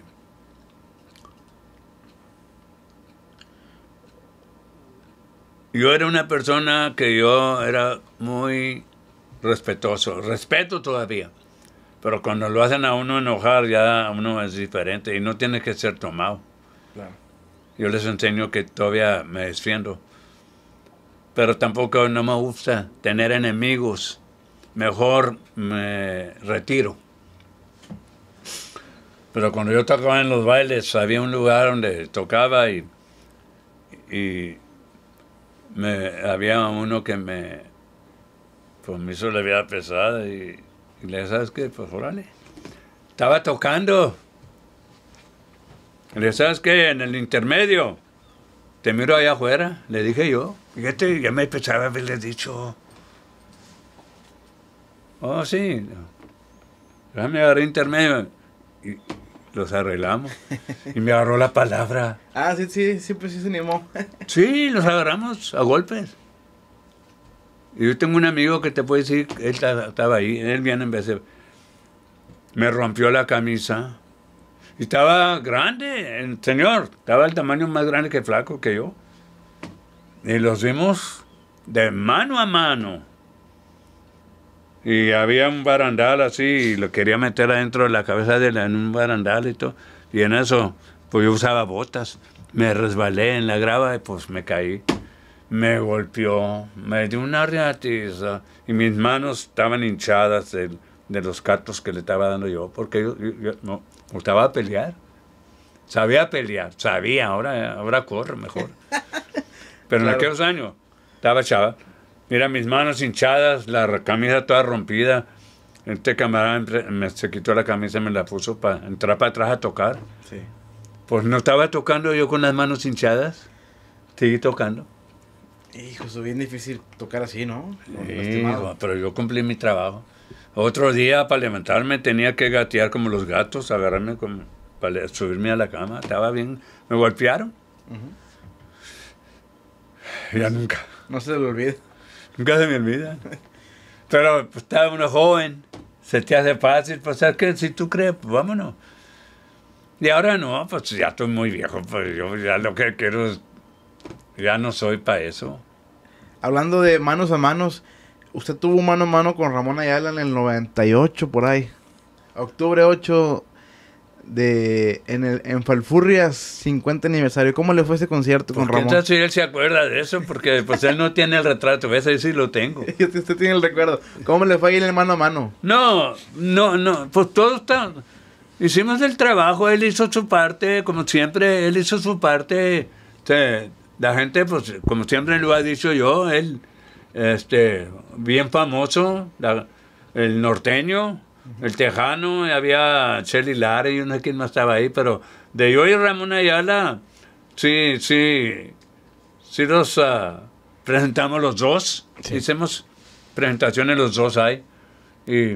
Yo era una persona que yo era muy respetuoso, respeto todavía, pero cuando lo hacen a uno enojar ya uno es diferente y no tiene que ser tomado. Yo les enseño que todavía me desfiendo. pero tampoco no me gusta tener enemigos mejor me retiro. Pero cuando yo tocaba en los bailes, había un lugar donde tocaba y, había uno que me, pues me hizo la vida pesada y, y le ¿sabes qué? Pues órale. Estaba tocando. Le ¿sabes qué? En el intermedio. Te miro allá afuera, le dije yo. Fíjate, este ya me pensaba haberle dicho. Oh, sí. me agarré intermedio y los arreglamos. Y me agarró la palabra.
Ah, sí, sí, sí, pues sí se animó.
Sí, los agarramos a golpes. Y yo tengo un amigo que te puede decir, él estaba ahí, él viene en vez Me rompió la camisa. Y estaba grande, el señor, estaba el tamaño más grande que flaco que yo. Y los vimos de mano a mano. Y había un barandal así, y lo quería meter adentro de la cabeza de en un barandal y todo. Y en eso, pues yo usaba botas. Me resbalé en la grava y pues me caí. Me golpeó, me dio una riatiza. Y mis manos estaban hinchadas de, los catos que le estaba dando yo, porque yo, yo, no, gustaba pelear. Sabía pelear, sabía, ahora, ahora corro mejor. Pero en aquellos años estaba chava. Mira mis manos hinchadas, la camisa toda rompida. Este camarada me, se quitó la camisa y me la puso para entrar para atrás a tocar. Sí. Pues no estaba tocando yo con las manos hinchadas. Seguí tocando.
Hijo, es bien difícil tocar así, ¿no?
pero yo cumplí mi trabajo. Otro día, para levantarme, tenía que gatear como los gatos, agarrarme para subirme a la cama. Estaba bien. Me golpearon. Ya nunca. No se lo olvide. Nunca se me olvida. Pero pues, estaba uno joven, se te hace fácil, pues, si tú crees, pues vámonos. Y ahora no, pues ya estoy muy viejo, pues, yo ya lo que quiero es, ya no soy para eso.
Hablando de manos a manos, usted tuvo mano a mano con Ramón Ayala en el 98 por ahí. Octubre 8 de en el en Falfurrias 50 aniversario. ¿Cómo le fue ese concierto con Ramón?
si él se acuerda de eso porque pues él no tiene el retrato, ves ahí sí lo tengo. Usted tiene el recuerdo. ¿Cómo le fue ahí en el mano a mano? No, no, no, pues todo está hicimos el trabajo, él hizo su parte, como siempre él hizo su parte. la gente pues como siempre lo ha dicho yo, él este bien famoso, el norteño el Tejano, y había Chely Lara y una que no más estaba ahí, pero de yo y Ramón Ayala, sí, sí, sí los ah, presentamos los dos, hicimos presentaciones los dos ahí, y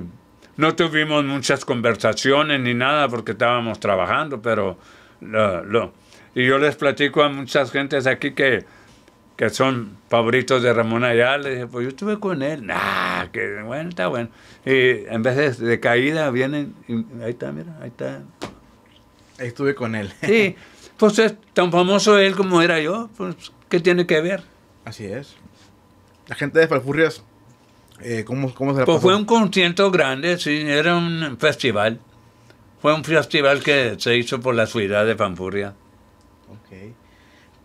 no tuvimos muchas conversaciones ni nada porque estábamos trabajando, pero lo, y yo les platico a muchas gentes aquí que que son favoritos de Ramón Ayala. Le dije, pues yo estuve con él. Nah, que bueno, está bueno. Y en vez de, caída vienen, y ahí está, mira, ahí está. Ahí Estuve con él. Sí, pues es tan famoso él como era yo, pues ¿qué tiene que ver?
Así es. La gente de Fanfurrias, eh, ¿cómo, se la Pues fue
un concierto grande, sí, era un festival. Fue un festival que se hizo por la ciudad de Fanfurria. ok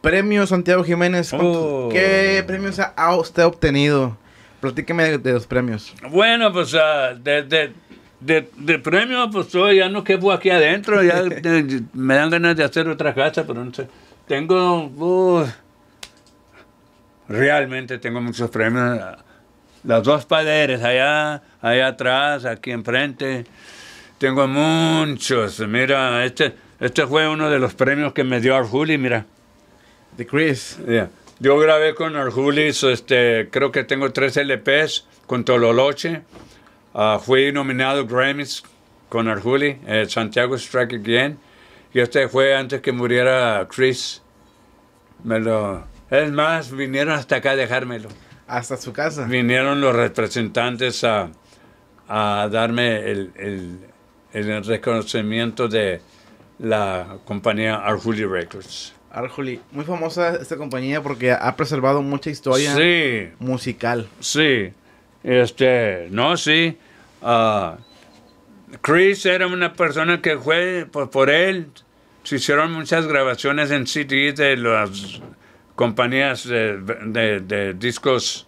Premio Santiago Jiménez. Oh. ¿Qué premios ha usted obtenido? Platíqueme de, de los premios.
Bueno, pues ah, de, de, de, premios, pues yo ya no quebo aquí adentro. Ya me dan ganas de hacer otra casa, pero no sé. Tengo. Uh, realmente tengo muchos premios. Las dos padres allá, allá atrás, aquí enfrente. Tengo muchos. Mira, este, este fue uno de los premios que me dio Arjuli, mira. Chris. Yo grabé con Arjuli, este, creo que tengo tres LPs con Tololoche. Ah, fui nominado Grammys con Arjuli, eh, Santiago Strike Again. Y este fue antes que muriera Chris. Me lo... Es más, vinieron hasta acá a dejármelo. Hasta su casa. Vinieron los representantes a, darme el, el reconocimiento de la compañía Arjuli Records.
Arjuli, muy famosa esta compañía porque ha preservado mucha historia
musical. Sí, este, no, sí. Ah, Chris era una persona que fue pues, por, él. Se hicieron muchas grabaciones en CD de las compañías de, discos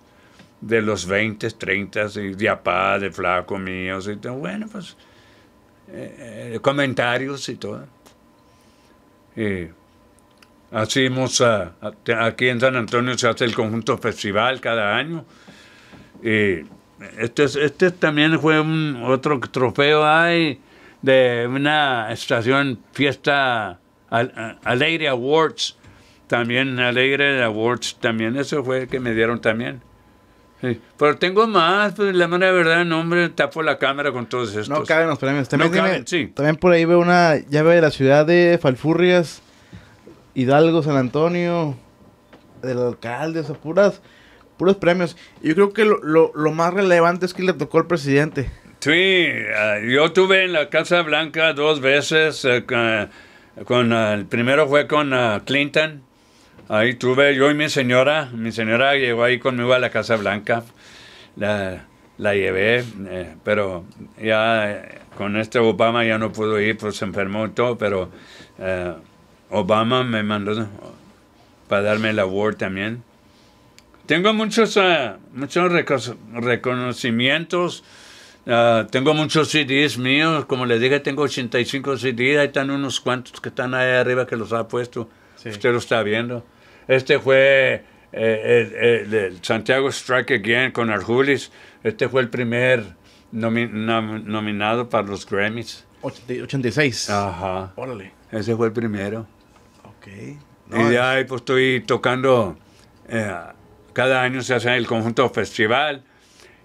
de los 20, 30, y de Apá, de Flaco mío y Bueno, pues, eh, eh, comentarios y todo. Y, Hacemos ah, aquí en San Antonio se hace el conjunto festival cada año. Y este, este también fue un, otro trofeo hay de una estación fiesta Alegre Awards. También Alegre Awards, también eso fue que me dieron también. Pero tengo más, pues la verdad, no, hombre, tapo la cámara con todos estos. No caben los premios. También,
también por ahí veo una llave de la ciudad de Falfurrias. Hidalgo, San Antonio, del alcalde, o puros premios. Yo creo que lo, más relevante es que le tocó al presidente.
Sí, ah, yo tuve en la Casa Blanca dos veces. Eh, con, ah, el primero fue con ah, Clinton. Ahí tuve yo y mi señora. Mi señora llegó ahí conmigo a la Casa Blanca. La, llevé, eh, pero ya eh, con este Obama ya no pudo ir, pues se enfermó todo, pero. Obama me mandó para darme el award también. Tengo muchos, eh, muchos reconocimientos. Ah, tengo muchos CDs míos. Como les dije, tengo 85 CDs. Ahí están unos cuantos que están ahí arriba que los ha puesto. Usted lo está viendo. Este fue eh, el, Santiago Strike Again con Arjulis. Este fue el primer nominado para los Grammys. 86. Ajá. Órale. Ese fue el primero. Okay. y ya pues, estoy tocando, eh, cada año se hace el conjunto festival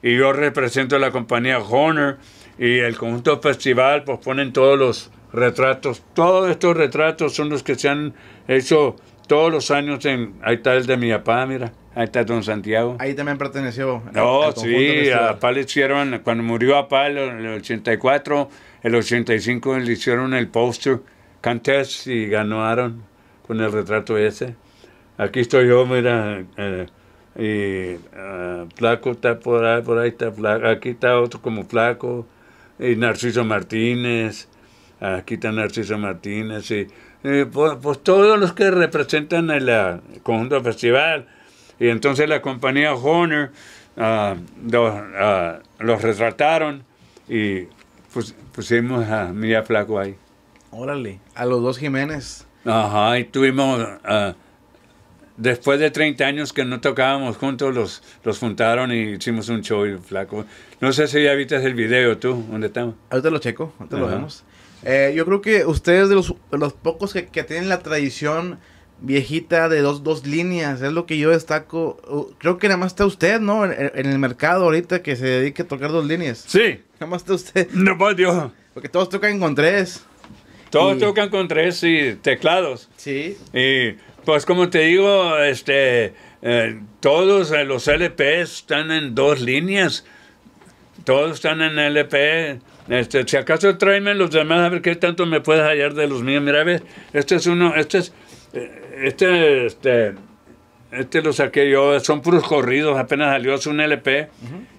y yo represento a la compañía Horner y el conjunto festival pues ponen todos los retratos, todos estos retratos son los que se han hecho todos los años en, ahí está el de mi papá, mira, ahí está Don Santiago.
Ahí también perteneció. No, sí, a
papá hicieron, cuando murió papá en el 84, el 85 le hicieron el póster cantés y ganaron con el retrato ese. Aquí estoy yo, mira, eh, y ah, Flaco está por ahí, por ahí está Flaco, aquí está otro como Flaco, y Narciso Martínez, aquí está Narciso Martínez, y, pues, pues, todos los que representan el, conjunto festival. Y entonces la compañía Horner ah, ah, los, retrataron y pues, pusimos a mira Flaco ahí.
Órale, a los dos Jiménez.
Ajá, y tuvimos, ah, después de 30 años que no tocábamos juntos, los, los juntaron y hicimos un show flaco. No sé si ya viste el video tú, ¿dónde estamos?
Ahorita lo checo, ahorita lo vemos. Eh, yo creo que ustedes de los, los pocos que, que, tienen la tradición viejita de dos, dos líneas, es lo que yo destaco. Uh, creo que nada más está usted, ¿no? En, el mercado ahorita que se dedique a tocar dos líneas. Sí. Nada más está usted. No, por pues, Dios. Porque todos tocan con tres.
Todos tocan con tres teclados. Sí. Y pues como te digo, este, eh, todos eh, los LPs están en dos líneas. Todos están en LP. Este, si acaso tráeme los demás a ver qué tanto me puedes hallar de los míos. Mira, a este es uno, este es, eh, este, este, este lo saqué yo, son puros corridos, apenas salió, es un LP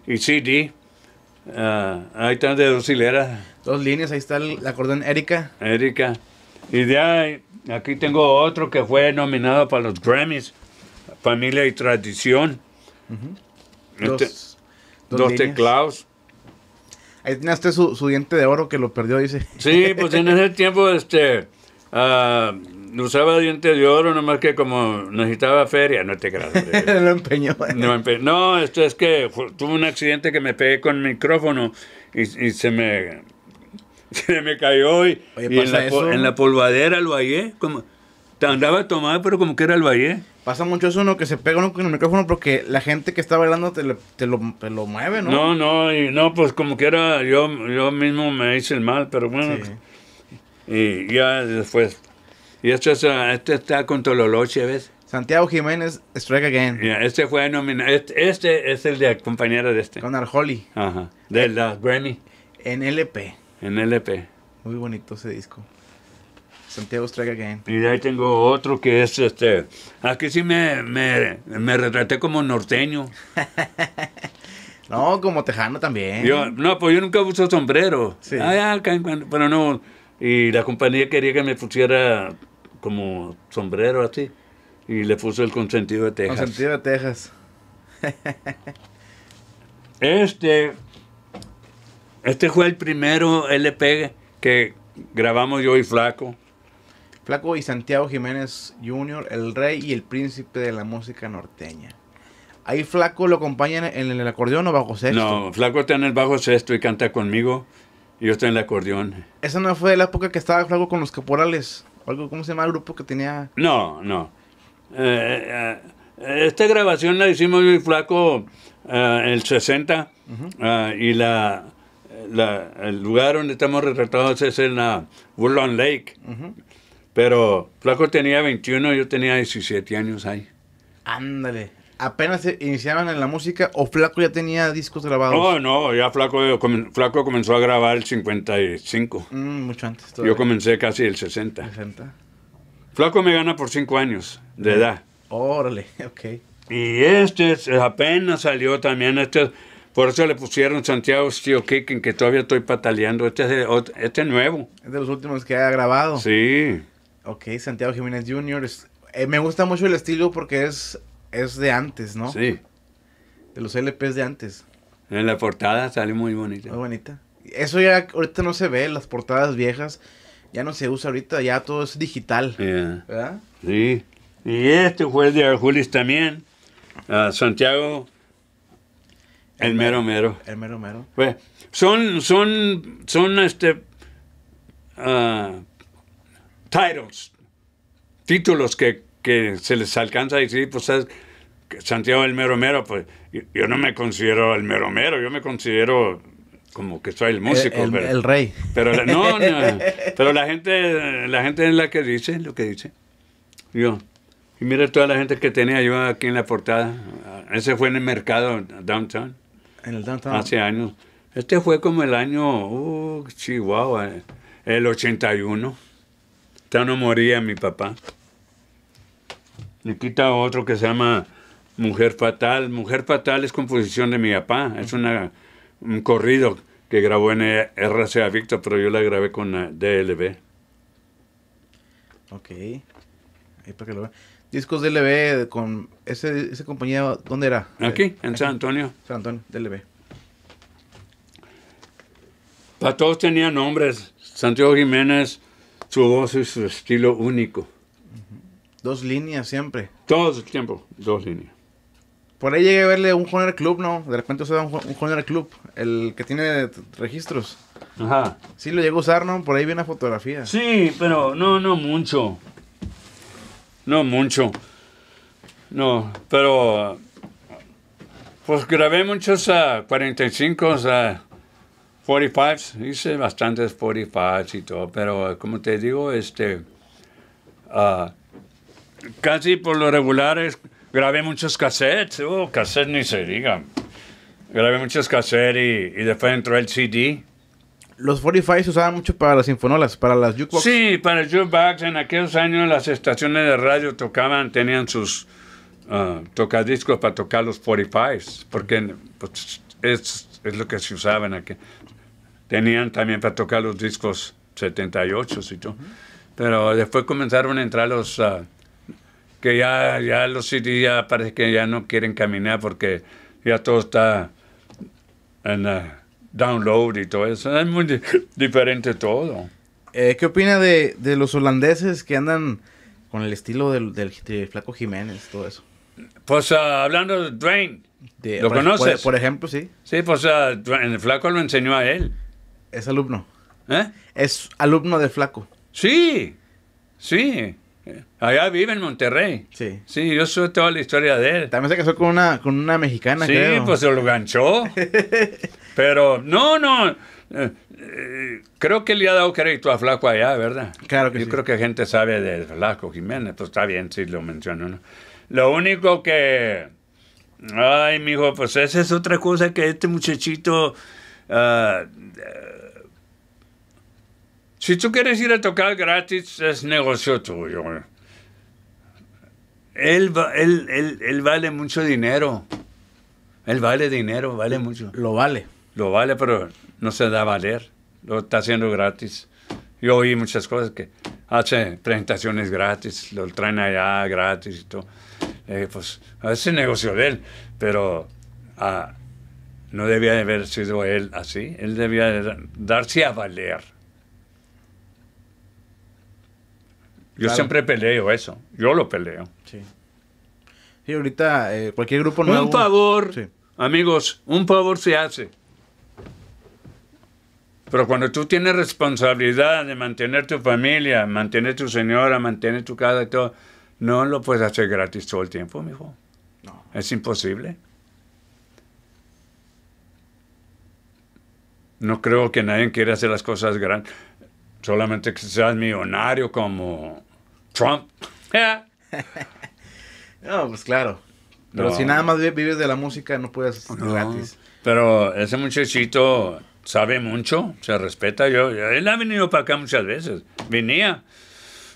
y CD. Ah, ahí están de dos hileras.
Dos líneas, ahí está el, acordeón Erika.
Erika. Y de aquí tengo otro que fue nominado para los Grammys, Familia y Tradición.
Este, dos,
teclados.
Ahí tiene usted su, diente de oro que lo perdió, dice.
Sí, pues en ese tiempo, este, ah, usaba dientes de oro, nomás que como necesitaba feria, no te creas.
Lo empeñó.
No, esto es que tuve un accidente que me pegué con el micrófono y, se me se me cayó y, en, la, polvadera lo hallé. Como, andaba tomada, pero como que era el valle.
Pasa mucho eso, uno que se pega uno con el micrófono porque la gente que está bailando te, lo, mueve, ¿no?
No, no, no, pues como que era, yo, yo mismo me hice el mal, pero bueno. Y ya después y es este está con Tololoche, ¿ves?
Santiago Jiménez, Strike Again.
este fue nominado. Este, este, es el de compañera de este. Con Arjoli. Ajá. De la Grammy. En LP. En LP.
Muy bonito ese disco. Santiago Strike Again.
Y de ahí tengo otro que es este. Aquí sí me, retraté como norteño.
no, como tejano también. Yo,
no, pues yo nunca uso sombrero. Sí. Ah, pero no. Y la compañía quería que me pusiera como sombrero así. Y le puse el consentido de Texas. Consentido de Texas. este. Este fue el primero LP que grabamos yo y Flaco. Flaco y Santiago
Jiménez Jr., el rey y el príncipe de la música norteña. Ahí Flaco lo acompaña en el acordeón
o bajo sexto. No, Flaco está en el bajo sexto y canta conmigo. Y yo estoy en el acordeón.
¿Esa no fue la época que estaba Flaco con los caporales? algo, ¿Cómo se llama el grupo que tenía?
No, no. Eh, eh, esta grabación la hicimos yo y Flaco en eh, el 60. y la, el lugar donde estamos retratados es en la Woodlawn Lake. Pero Flaco tenía 21, yo tenía 17 años ahí.
Ándale apenas e-, iniciaban en la música o Flaco ya tenía discos grabados? No,
no, ya Flaco, eh, Flaco comenzó a grabar el 55. Mm, mucho antes. Yo comencé casi el 60. 60. Flaco me gana por 5 años de mm. edad.
Órale, ok.
Y este eh, apenas salió también, este, por eso le pusieron Santiago Steel Kicking, que todavía estoy pataleando. Este es, este nuevo.
Es de los últimos que ha grabado.
Sí.
Ok, Santiago Jiménez Jr. Eh, me gusta mucho el estilo porque es es de antes, ¿no? Sí. De los LPs de
antes. En la portada sale muy bonita. Muy bonita.
Eso ya ahorita no se ve, las portadas viejas ya no se usa ahorita, ya todo es digital.
¿Verdad? Sí. Y este fue de Arjulis también. Santiago, el, mero, mero El mero mero. Pues, son, son, son este, ah, titles, títulos que que se les alcanza a decir, pues Santiago el mero mero, pues yo no me considero el mero mero, yo me considero como que soy el músico. El, rey. Pero la, no, pero la gente, la gente es la que dice lo que dice. Yo. Y mira toda la gente que tenía yo aquí en la portada. Ese fue en el mercado downtown.
En el downtown. Hace
años. Este fue como el año, uh, Chihuahua, eh, el 81. Ya no moría mi papá. Le quita otro que se llama Mujer Fatal. Mujer Fatal es composición de mi papá. Es una, un corrido que grabó en RCA Victor, pero yo la grabé con DLB. Ok. Ahí
para que lo vea. Discos DLB con ese, compañero compañía, ¿dónde era? Aquí,
en San Antonio. San Antonio, DLB. Para todos tenían nombres. Santiago Jiménez, su voz y su estilo único.
Dos líneas siempre.
Todo el tiempo, dos líneas.
Por ahí llegué a verle un Honor Club, ¿no? De repente se un, un Honor Club, el que tiene registros. Ajá. Sí, lo llegó a usar, ¿no? Por ahí viene una fotografía. Sí, pero
no, no mucho. No mucho. No, pero. Pues grabé muchos a 45 uh, 45s, hice bastantes 45s y todo, pero como te digo, este. Ah, casi por lo regulares grabé muchos cassettes, oh, cassettes ni se diga. Grabé muchos cassettes y, después entró el CD.
Los 45 se usaban mucho para las sinfonolas, para las jukebox.
Sí, para el jukebox. En aquellos años las estaciones de radio tocaban, tenían sus ah, tocadiscos para tocar los 45s, porque pues, es, lo que se usaban aquí Tenían también para tocar los discos 78 y todo. Pero después comenzaron a entrar los... Ah, que ya, ya los CD's ya parece que ya no quieren caminar porque ya todo está en download y todo eso. Es muy diferente todo.
Eh, ¿Qué opina de, de, los holandeses que andan con el estilo del, Flaco Jiménez, todo eso?
Pues ah, hablando de Dwayne, ¿lo conoce conoces? Por, ejemplo, sí. Sí, pues ah, el Flaco lo enseñó a él. Es alumno. ¿Eh? Es alumno de Flaco. Sí, sí. Eh, allá vive en Monterrey. Sí. Sí, yo sé toda la historia de él. También se casó con una, con una mexicana, Sí, pues se lo ganchó. Pero, no, no. Eh, eh, creo que le ha dado crédito a Flaco allá, ¿verdad? Claro que sí. Yo creo que gente sabe de Flaco Jiménez, pues está bien si lo menciono, Lo único que... Ay, mijo, pues esa es otra cosa que este muchachito... Ah, si tú quieres ir a tocar gratis, es negocio tuyo. Él, vale mucho dinero. Él vale dinero, vale mucho. Lo vale. Lo vale, pero no se da a valer. Lo está haciendo gratis. Yo oí muchas cosas que hace presentaciones gratis, lo traen allá gratis y todo. Eh, pues ese negocio de él, pero ah, no debía haber sido él así. Él debía darse a valer. Yo siempre peleo eso. Yo lo peleo. Sí. y ahorita eh, cualquier grupo no Un favor, amigos, un favor se hace. Pero cuando tú tienes responsabilidad de mantener tu familia, mantener tu señora, mantener tu casa y todo, no lo puedes hacer gratis todo el tiempo, mijo. No. Es imposible. No creo que nadie quiera hacer las cosas grandes. Solamente que seas millonario como Trump.
no, pues claro. Pero si nada más vives de la música, no puedes no.
gratis. Pero ese muchachito sabe mucho, se respeta. Yo, él ha venido para acá muchas veces. Venía.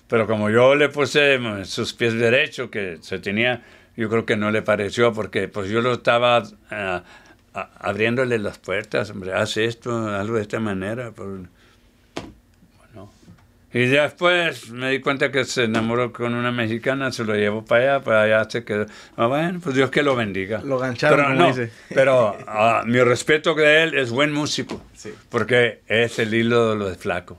Pero como yo le puse sus pies derechos, que se tenía, yo creo que no le pareció, porque pues yo lo estaba ah, abriéndole las puertas. Hombre, haz esto, ¡Hazlo de esta manera. Por, y después me di cuenta que se enamoró con una mexicana, se lo llevó para allá, para allá se quedó. Ah, bueno, pues Dios que lo bendiga. Lo gancharon, pero, no, dice. Pero ah, mi respeto de él es buen músico, porque es el hilo de lo de flaco.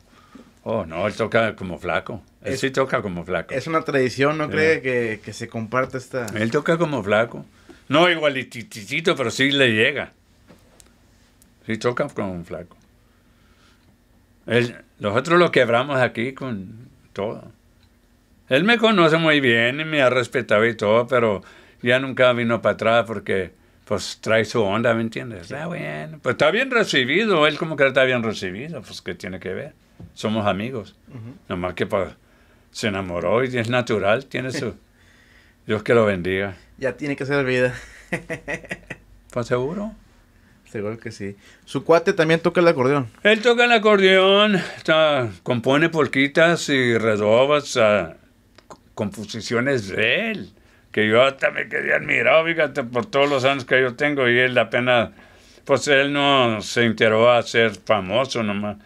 Oh, no, él toca como flaco. Él sí toca como flaco. Es una tradición, ¿no cree eh.
que, que, se comparte esta...?
Él toca como flaco. No igualititito, pero sí le llega. Sí toca como flaco. Él nosotros lo quebramos aquí con todo. Él me conoce muy bien y me ha respetado y todo, pero ya nunca vino para atrás porque pues trae su onda, ¿me entiendes? Está ah, bien. Pues está bien recibido, él como que está bien recibido, pues ¿qué tiene que ver? Somos amigos. Nomás que pues, se enamoró y es natural, tiene su... Dios que lo bendiga.
Ya tiene que ser vida.
¿Pues seguro? igual este que sí. Su cuate también toca el acordeón. Él toca el acordeón, está, compone polquitas y redobas, a, ah, composiciones de él, que yo hasta me quedé admirado, fíjate, por todos los años que yo tengo y él apenas, pues él no se enteró a ser famoso nomás.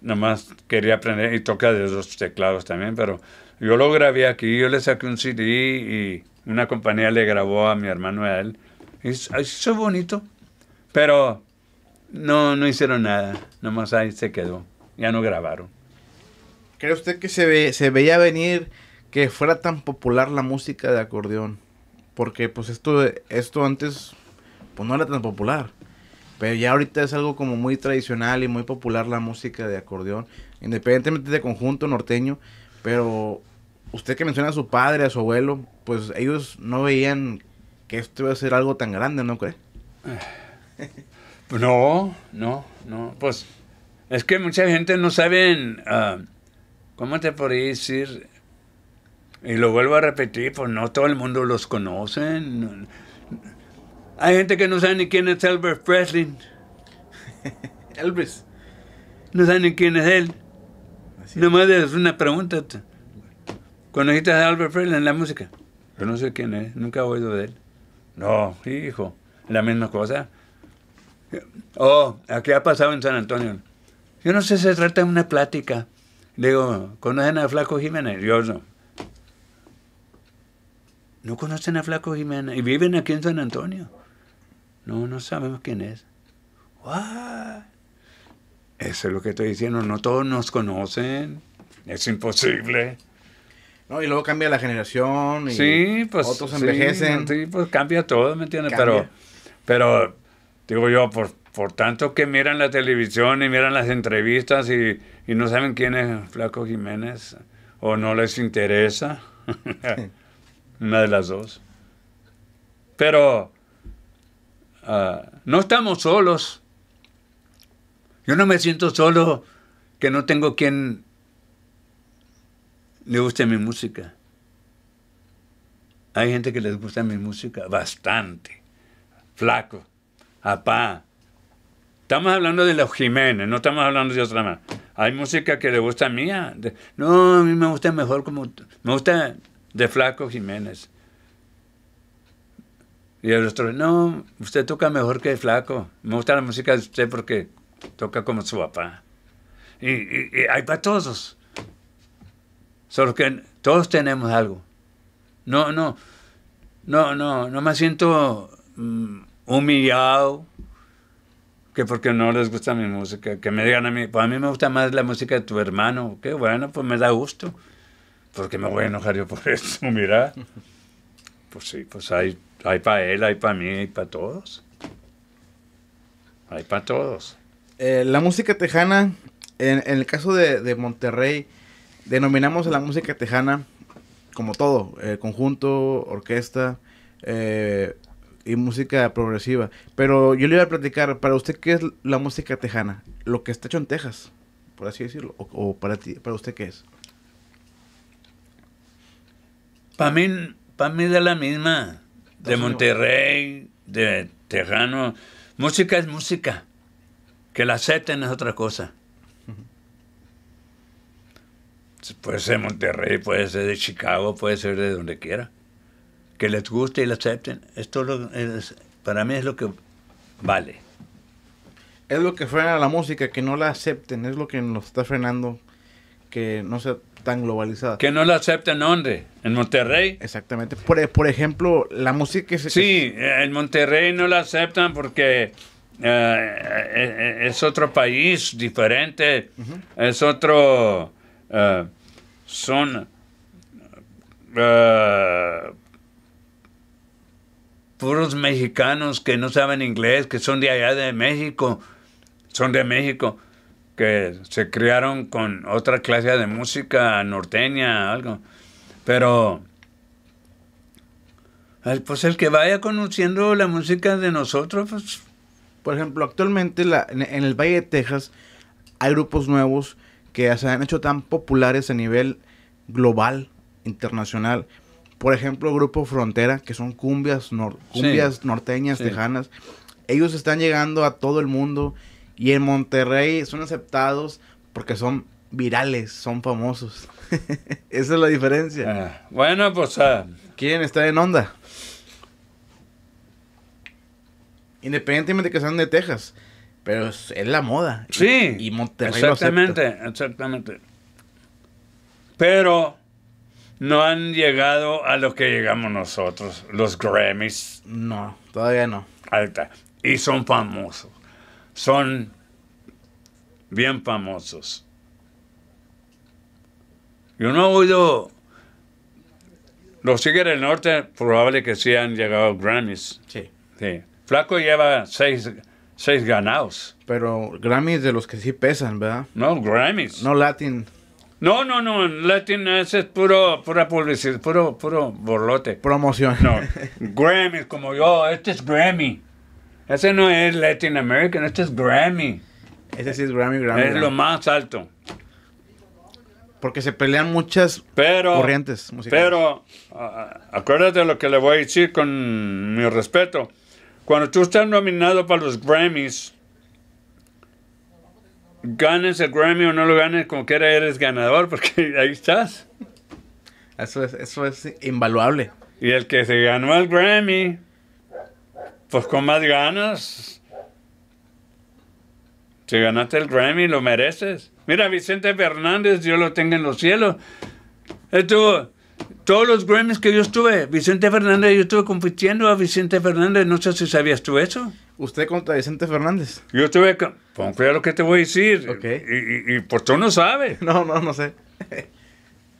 Nomás quería aprender y toca de los teclados también, pero yo lo grabé aquí, yo le saqué un CD y una compañía le grabó a mi hermano a él. Y eso es bonito. Pero no, no hicieron nada, nomás ahí se quedó, ya no grabaron. ¿Cree usted que se, ve, se veía venir que
fuera tan popular la música de acordeón? Porque pues esto, esto antes pues no era tan popular. Pero ya ahorita es algo como muy tradicional y muy popular la música de acordeón, independientemente de conjunto norteño. Pero usted que menciona a su padre, a su abuelo, pues ellos no veían que esto iba a ser algo tan grande, ¿no cree? Ah.
No, no, no. Pues es que mucha gente no saben ah, ¿cómo te podría decir? Y lo vuelvo a repetir, pues no todo el mundo los conoce. Hay gente que no sabe ni quién es Albert Presley. Elvis. No sabe ni quién es él. Nomás es una pregunta. ¿Conociste a Albert Presley en la música? Yo no sé quién es, nunca he oído de él. No, hijo, la misma cosa Oh, qué ha pasado en San Antonio. Yo no sé, si se trata de una plática. digo, ¿conocen a Flaco Jiménez? Yo no. No conocen a Flaco Jiménez y viven aquí en San Antonio. No, no sabemos quién es. ¿What? Eso es lo que estoy diciendo. No todos nos conocen. Es imposible.
No, y luego cambia la generación. Y sí, pues. Otros envejecen.
Sí, pues cambia todo, ¿me
entiendes? Pero,
pero Digo yo, por, por tanto que miran la televisión y miran las entrevistas y, no saben quién es Flaco Jiménez o no les interesa. Una de las dos. Pero ah, no estamos solos. Yo no me siento solo que no tengo quien le guste mi música. Hay gente que les gusta mi música bastante. Flaco. Apá. Estamos hablando de los Jiménez, no estamos hablando de otra más. Hay música que le gusta a mí. Ah, no, a mí me gusta mejor como... Me gusta de Flaco Jiménez. Y el otro, no, usted toca mejor que Flaco. Me gusta la música de usted porque toca como su papá. Y, y, y hay para todos. Solo que todos tenemos algo. No, no, no, no, no me siento... Mm, humillado, que porque no les gusta mi música, que me digan a mí, pues a mí me gusta más la música de tu hermano, que bueno, pues me da gusto, porque me voy a enojar yo por eso, mira. Pues sí, pues hay, hay para él, hay para mí, hay para todos. Hay para todos.
Eh, la música tejana, en, el caso de, de, Monterrey, denominamos a la música tejana como todo, eh, conjunto, orquesta, eh, y música progresiva. Pero yo le iba a platicar, para usted, ¿qué es la música tejana? Lo que está hecho en Texas, por así decirlo. ¿O, para, ti, para usted qué es?
Para mí, para mí es la misma. De Monterrey, de Tejano. Música es música. Que la acepten es otra cosa. Puede ser de Monterrey, puede ser de Chicago, puede ser de donde quiera que les guste y la acepten, esto para mí es lo que vale.
Es lo que frena la música, que no la acepten, es lo que nos está frenando, que no sea tan globalizada. Que
no la acepten, ¿dónde?
en Monterrey. Exactamente. Por, por ejemplo, la música que se... Sí,
en Monterrey no la aceptan porque eh, eh, eh, es, otro país diferente, es otro... son puros mexicanos que no saben inglés, que son de allá de México, son de México, que se criaron con otra clase de música norteña, algo. Pero, pues el que vaya conociendo la música de
nosotros, pues... Por ejemplo, actualmente en el Valle de Texas hay grupos nuevos que se han hecho tan populares a nivel global, internacional por ejemplo, grupo Frontera, que son cumbias, norteñas, tejanas. Ellos están llegando a todo el mundo y en Monterrey son aceptados porque son virales, son famosos. Esa es la diferencia. Ah, bueno, pues... Ah. ¿Quién está en onda. Independientemente que sean de Texas. Pero es, la moda. Sí. Y, Exactamente,
exactamente. Pero no han llegado a lo que llegamos nosotros, los Grammys. No, todavía no. Alta. Y son famosos. Son bien famosos. Yo no he oído. Los Tigres del Norte, probable que sí han llegado Grammys. Sí. Flaco lleva seis, seis ganados.
Pero Grammys de los que sí pesan, ¿verdad?
No, Grammys. No Latin. No, no, no, Latin ese es puro, pura publicidad, puro, puro borlote. Promoción. No, Grammy, como yo, este es Grammy. Ese no es Latin American, este es Grammy. Ese sí es Grammy, Grammy. Es lo más alto. Porque se pelean muchas corrientes musicales. Pero, acuérdate de lo que le voy a decir con mi respeto. Cuando tú estás nominado para los Grammys, ganes el Grammy o no lo ganes, como quiera eres ganador, porque ahí estás. Eso es, eso es invaluable. Y el que se ganó el Grammy, pues con más ganas. Si ganaste el Grammy, lo mereces. Mira, Vicente Fernández, Dios lo tenga en los cielos. Estuvo, todos los Grammys que yo estuve, Vicente Fernández, yo estuve compitiendo a Vicente Fernández, no sé si sabías tú eso usted contra Vicente Fernández. Yo estuve voy a... Pon que te voy a decir. Okay. Y, y, y, pues tú no sabes. No, no, no sé.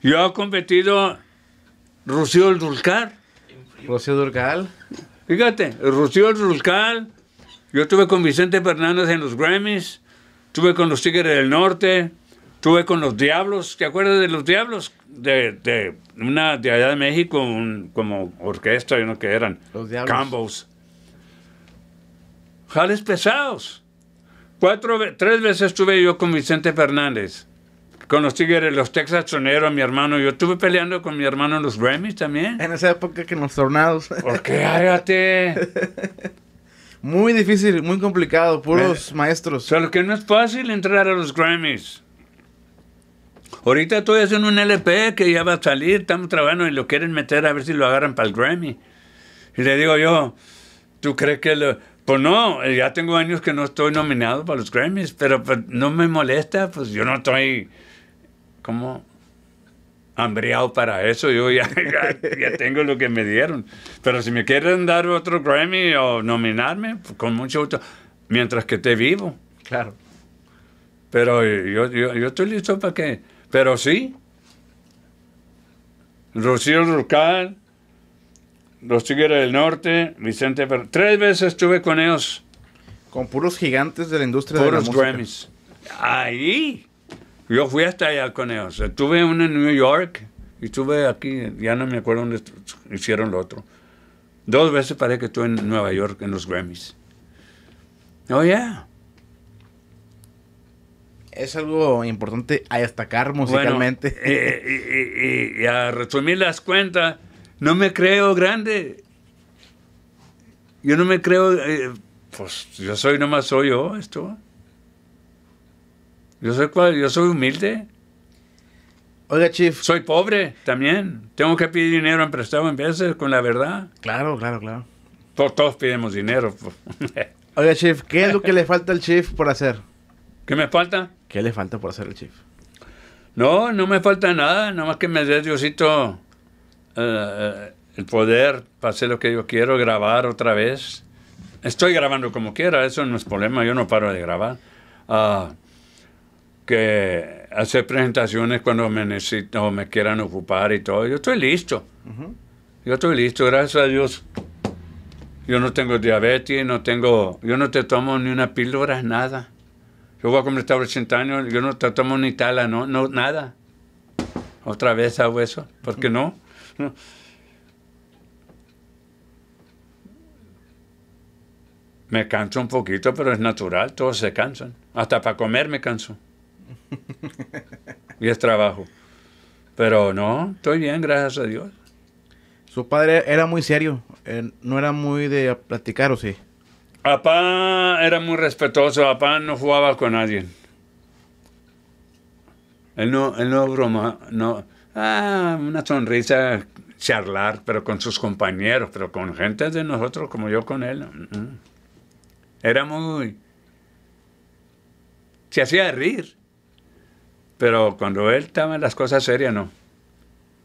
Yo he competido Rocío Dulcal. Rocío Dulcal. Fíjate, Rocío Dulcal. Yo estuve con Vicente Fernández en los Grammys. Estuve con los Tigres del Norte. Estuve con los Diablos. ¿Te acuerdas de los Diablos? De, de una de allá de México, como orquesta, yo no que eran. Los Diablos. Cambos jales pesados. Cuatro, tres veces estuve yo con Vicente Fernández, con los Tigres, los Texas Soneros, mi hermano. Yo estuve peleando con mi hermano en los Grammys también.
En esa época que en los tornados.
Porque hágate. muy difícil, muy complicado, puros O maestros. lo que no es fácil entrar a los Grammys. Ahorita estoy haciendo un LP que ya va a salir, estamos trabajando y lo quieren meter a ver si lo agarran para el Grammy. Y le digo yo, ¿tú crees que lo, pues no, ya tengo años que no estoy nominado para los Grammys, pero pues, no me molesta, pues yo no estoy como hambriado para eso, yo ya, tengo lo que me dieron. Pero si me quieren dar otro Grammy o nominarme, pues, con mucho gusto, mientras que esté vivo. Claro. Pero yo, estoy listo para que... Pero sí, Rocío Rucal, los Tigres del Norte, Vicente Fernández. Tres veces estuve con ellos. Con puros gigantes de la industria de la música. Grammys. Ahí. Yo fui hasta allá con ellos. Estuve uno en New York y estuve aquí, ya no me acuerdo dónde hicieron lo otro. Dos veces paré que estuve en Nueva York en los Grammys. Oh, yeah.
Es algo importante a destacar musicalmente.
y, a resumir las cuentas, no me creo grande. Yo no me creo, eh, pues yo soy nomás soy yo, esto. Yo soy, yo soy humilde. Oiga, Chief. Soy pobre también. Tengo que pedir dinero en prestado en veces, con la verdad. Claro, claro, claro. Todos, pidemos pedimos dinero. Pues.
Oiga, Chief, ¿qué es lo que le falta al Chief por hacer?
¿Qué me falta? ¿Qué le falta por hacer al Chief? No, no me falta nada, nomás que me dé Diosito eh, el poder para hacer lo que yo quiero, grabar otra vez. Estoy grabando como quiera, eso no es problema, yo no paro de grabar. Ah, que hacer presentaciones cuando me necesito, me quieran ocupar y todo. Yo estoy listo. Yo estoy listo, gracias a Dios. Yo no tengo diabetes, no tengo, yo no te tomo ni una píldora, nada. Yo voy a cumplir 80 años, yo no te tomo ni tala, no, no nada. Otra vez hago eso, ¿por qué no? Me canso un poquito, pero es natural, todos se cansan. Hasta para comer me canso. y es trabajo. Pero no, estoy bien, gracias a Dios.
Su padre era muy serio, eh, no era muy de platicar, ¿o sí?
Papá era muy respetuoso, papá no jugaba con nadie. Él no, él no broma, no ah, una sonrisa, charlar, pero con sus compañeros, pero con gente de nosotros como yo con él. Era muy... Se hacía reír, pero cuando él estaba en las cosas serias, no.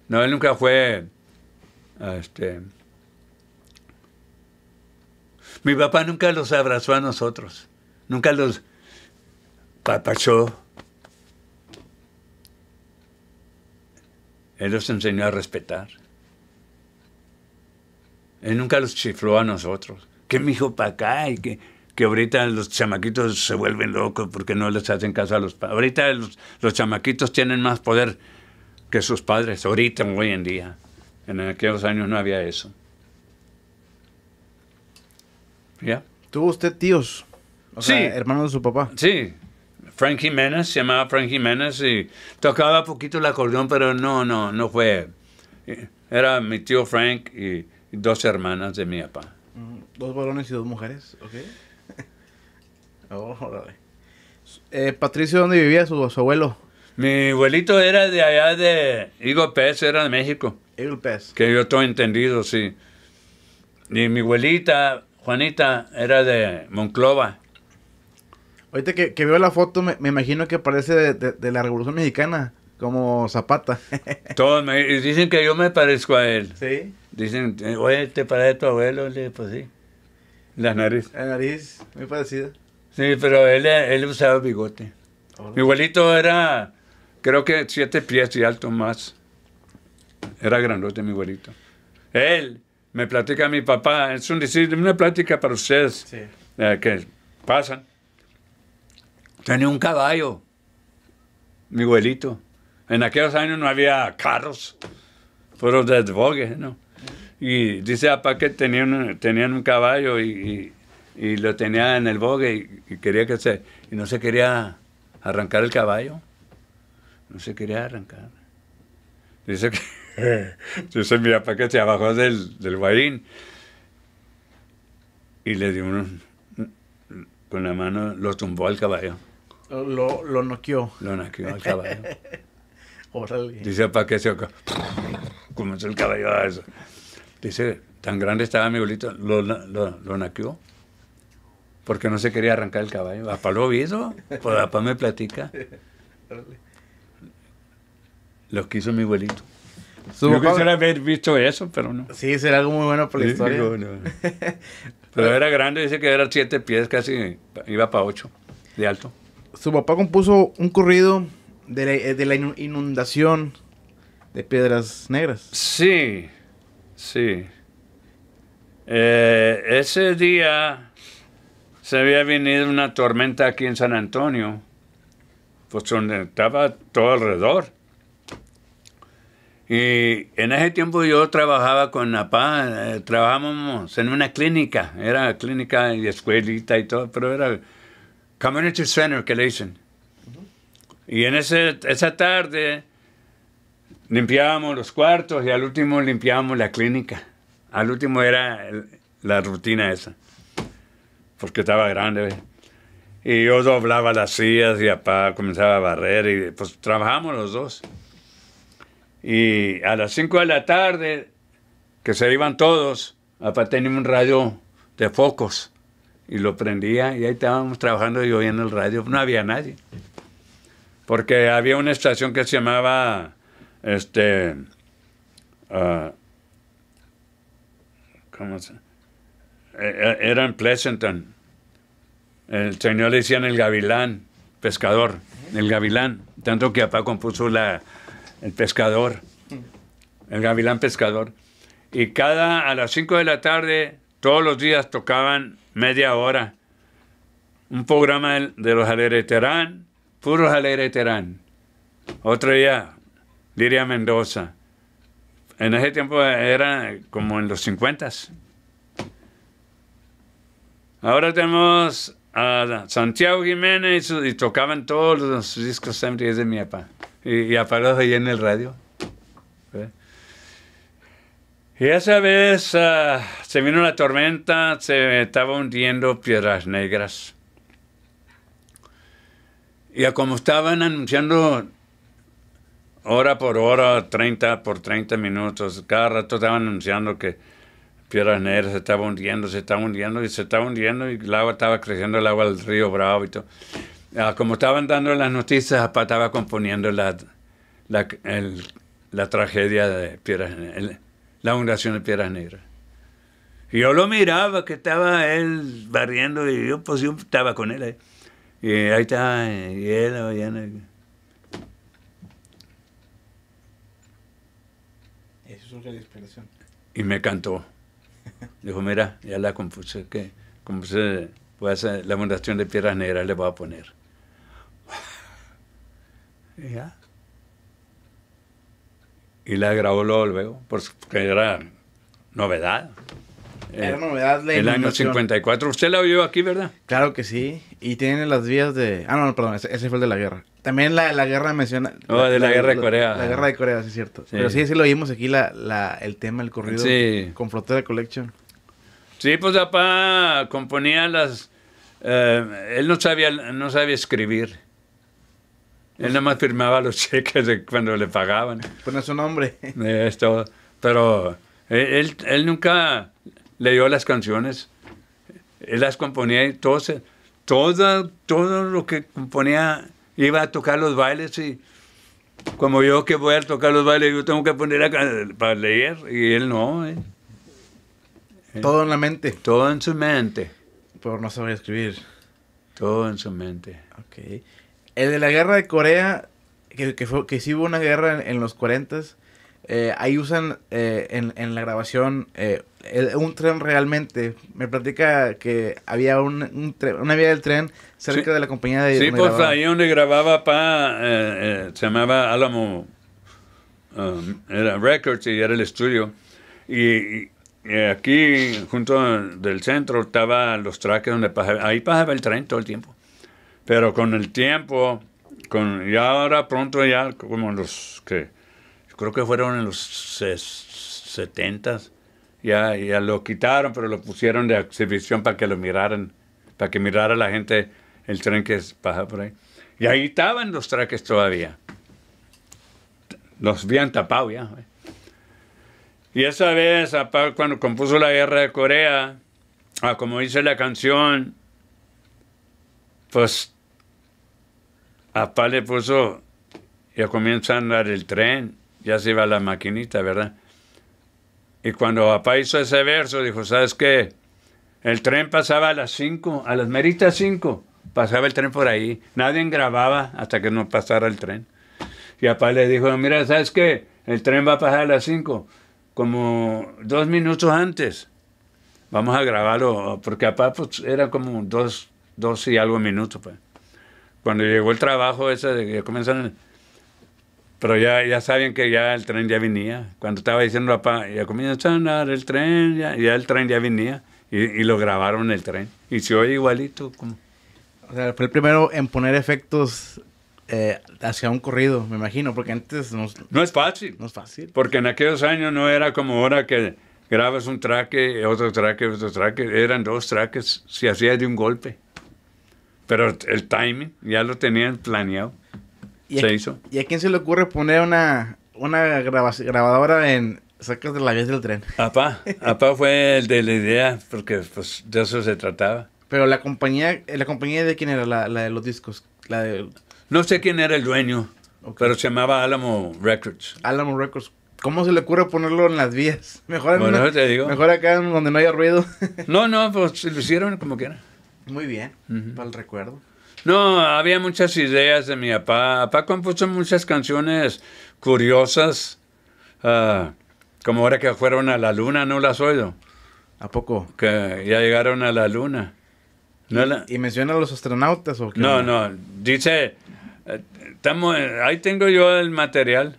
No, él nunca fue... Este, mi papá nunca los abrazó a nosotros, nunca los papachó Él los enseñó a respetar. Él nunca los chifló a nosotros. Que mi hijo para acá y que, que ahorita los chamaquitos se vuelven locos porque no les hacen caso a los padres. Ahorita los, chamaquitos tienen más poder que sus padres, ahorita, hoy en día. En aquellos años no había eso. ¿Ya? ¿Tuvo usted tíos? sí. Sea, de su papá. Sí, Frank Jiménez, se llamaba Frank Jiménez y tocaba poquito el acordeón, pero no, no, no fue. Eh, era mi tío Frank y dos hermanas de mi papá.
Mm, dos varones y dos mujeres,
ok. Oh,
eh, Patricio, ¿dónde vivía su, abuelo?
Mi abuelito era de allá de Eagle Pez, era de México. Eagle Pez. Que yo todo entendido, sí. Y mi abuelita, Juanita, era de Monclova.
Ahorita que, que veo la foto, me, imagino que parece de, la Revolución Mexicana, como Zapata.
Todos me dicen que yo me parezco a él. Sí. Dicen, eh, oye, ¿te parece tu abuelo? Le pues sí. La nariz. La nariz, muy parecida. Sí, pero él, él usaba bigote. Mi abuelito era, creo que siete pies y alto más. Era grandote mi abuelito. Él me platica a mi papá, es un decir, una plática para ustedes eh, que pasan. Tenía un caballo, mi abuelito. En aquellos años no había carros, fueron desbogues, ¿no? Y dice ah, papá que tenían, un caballo y, lo tenía en el bogue y, quería que se... Y no se quería arrancar el caballo. No se quería arrancar. Dice que... dice mira, papá que se abajó del, del y le dio Con la mano lo tumbó al caballo.
Lo, lo noqueó. Lo noqueó el caballo. Órale. Dice,
¿para qué se Comenzó el caballo a eso. Dice, tan grande estaba mi abuelito, lo, lo, lo naqueó. Porque no se quería arrancar el caballo. ¿Apa lo vio pues papá me platica. Lo quiso mi abuelito. Yo quisiera haber
visto eso, pero no. Sí, será algo muy bueno por la historia.
Pero era grande, dice que era siete pies, casi iba para ocho de alto
su papá compuso un corrido de la, eh, inundación de Piedras Negras. Sí,
sí. Eh, ese día se había venido una tormenta aquí en San Antonio, pues donde estaba todo alrededor. Y en ese tiempo yo trabajaba con NAPA, eh, trabajábamos en una clínica, era clínica y escuelita y todo, pero era Community Center que le dicen. Y en ese, esa tarde limpiábamos los cuartos y al último limpiábamos la clínica. Al último era la rutina esa, porque estaba grande. Y yo doblaba las sillas y papá comenzaba a barrer y pues trabajamos los dos. Y a las 5 de la tarde, que se iban todos, papá tenía un radio de focos y lo prendía y ahí estábamos trabajando ...y yo en el radio, no había nadie. Porque había una estación que se llamaba, este, ah, ¿cómo se? E, e, era en Pleasanton. El señor le decían el gavilán, pescador, el gavilán. Tanto que papá compuso la, el pescador, el gavilán pescador. Y cada, a las 5 de la tarde, todos los días tocaban media hora. Un programa de los alereterán Terán, puros alereterán Otro día, Liria Mendoza. En ese tiempo era como en los 50. Ahora tenemos a Santiago Jiménez y, tocaban todos los discos de mi papá. Y, y ahí en el radio. Y esa vez ah, se vino la tormenta, se estaba hundiendo Piedras Negras. Y como estaban anunciando hora por hora, 30 por 30 minutos, cada rato estaban anunciando que Piedras Negras se estaba hundiendo, se estaba hundiendo y se estaba hundiendo y el agua estaba creciendo, el agua del río Bravo y todo. como estaban dando las noticias, papá estaba componiendo la, la tragedia de Piedras Negras la Fundación de Piedras Negras. Y yo lo miraba, que estaba él barriendo, y yo, pues, yo estaba con él ahí. Y ahí estaba, y él, el... Eso es una inspiración. Y me cantó. Dijo, mira, ya la compuse, que compuse la Fundación de Piedras Negras, le voy a poner. ya y la grabó luego, porque era novedad. Era eh, novedad la El año 54. Usted la oyó aquí, ¿verdad?
Claro que sí. Y tiene las vías de... Ah, no, perdón, ese, fue el de la guerra. También la, guerra menciona... Oh, de la, guerra de Corea. La, guerra de Corea, sí es cierto. Pero sí, sí lo vimos aquí, la,
el tema, el corrido sí.
con Frontera Collection.
Sí, pues papá componía las... Eh, él no no sabía escribir. Él nada más firmaba los cheques de cuando le pagaban. Pone su nombre. Es Pero eh, él, él nunca leyó las canciones. Él las componía y todo, todo, todo lo que componía iba a tocar los bailes y como yo que voy a tocar los bailes, yo tengo que poner para leer y él no. Eh. todo en la mente. Todo en su mente. Pero no sabía escribir. Todo en su mente. Ok. El de la guerra de Corea,
que, que, fue, que sí hubo una guerra en, los 40 eh, ahí usan eh, en, la grabación eh, un tren realmente. Me platica que había un, una vía del tren cerca de la compañía de... Sí, pues ahí
donde grababa pa, se llamaba Álamo um, era Records y era el estudio. Y, aquí, junto del centro, estaba los tracks donde pasaba, ahí pasaba el tren todo el tiempo. Pero con el tiempo, con, ya ahora pronto ya, como los que, creo que fueron en los 70, ya, ya lo quitaron, pero lo pusieron de exhibición para que lo miraran, para que mirara la gente el tren que pasa por ahí. Y ahí estaban los traques todavía. Los habían tapado ya. Eh. Y esa vez, cuando compuso la guerra de Corea, ah, como dice la canción, pues papá le puso, ya comienza a andar el tren, ya se iba la maquinita, ¿verdad? Y cuando papá hizo ese verso, dijo, ¿sabes qué? El tren pasaba a las 5, a las meritas 5, pasaba el tren por ahí. Nadie grababa hasta que no pasara el tren. Y papá le dijo, mira, ¿sabes qué? El tren va a pasar a las 5, como dos minutos antes. Vamos a grabarlo, porque papá pues, era como dos, dos y algo minutos. Pues. Cuando llegó el trabajo, eso, comenzaron, pero ya, ya sabían que ya el tren ya venía. Cuando estaba diciendo papá, ya comienza a andar el tren, ya, ya el tren ya venía. Y, lo grabaron el tren. Y se oye igualito.
O sea, fue el primero en poner efectos eh, hacia un corrido, me imagino, porque antes no,
no es fácil. No es fácil. Porque en aquellos años no era como ahora que grabas un traque, otro traque, otro traque. Eran dos traques, se hacía de un golpe. Pero el timing ya lo tenían planeado. ¿Y se hizo.
¿Y a quién se le ocurre poner una, una grabadora en sacas de la vía del tren?
Papá, papá fue el de la idea, porque pues, de eso se trataba.
Pero la compañía, eh, la compañía de quién era la, de los discos, la de... No sé quién era el
dueño, pero se llamaba Alamo Records.
Alamo Records. ¿Cómo se le ocurre ponerlo en las vías? Mejor, mejor acá donde no haya ruido. no, no, pues lo hicieron como quieran. Muy bien, para el recuerdo.
No, había muchas ideas de mi papá. Papá compuso muchas canciones curiosas, ah, como ahora que fueron a la luna, ¿no las oigo? ¿A poco? Que ya llegaron a la luna. No
¿Y, menciona a los astronautas
o qué? No, no, dice, estamos, eh, eh, ahí tengo yo el material.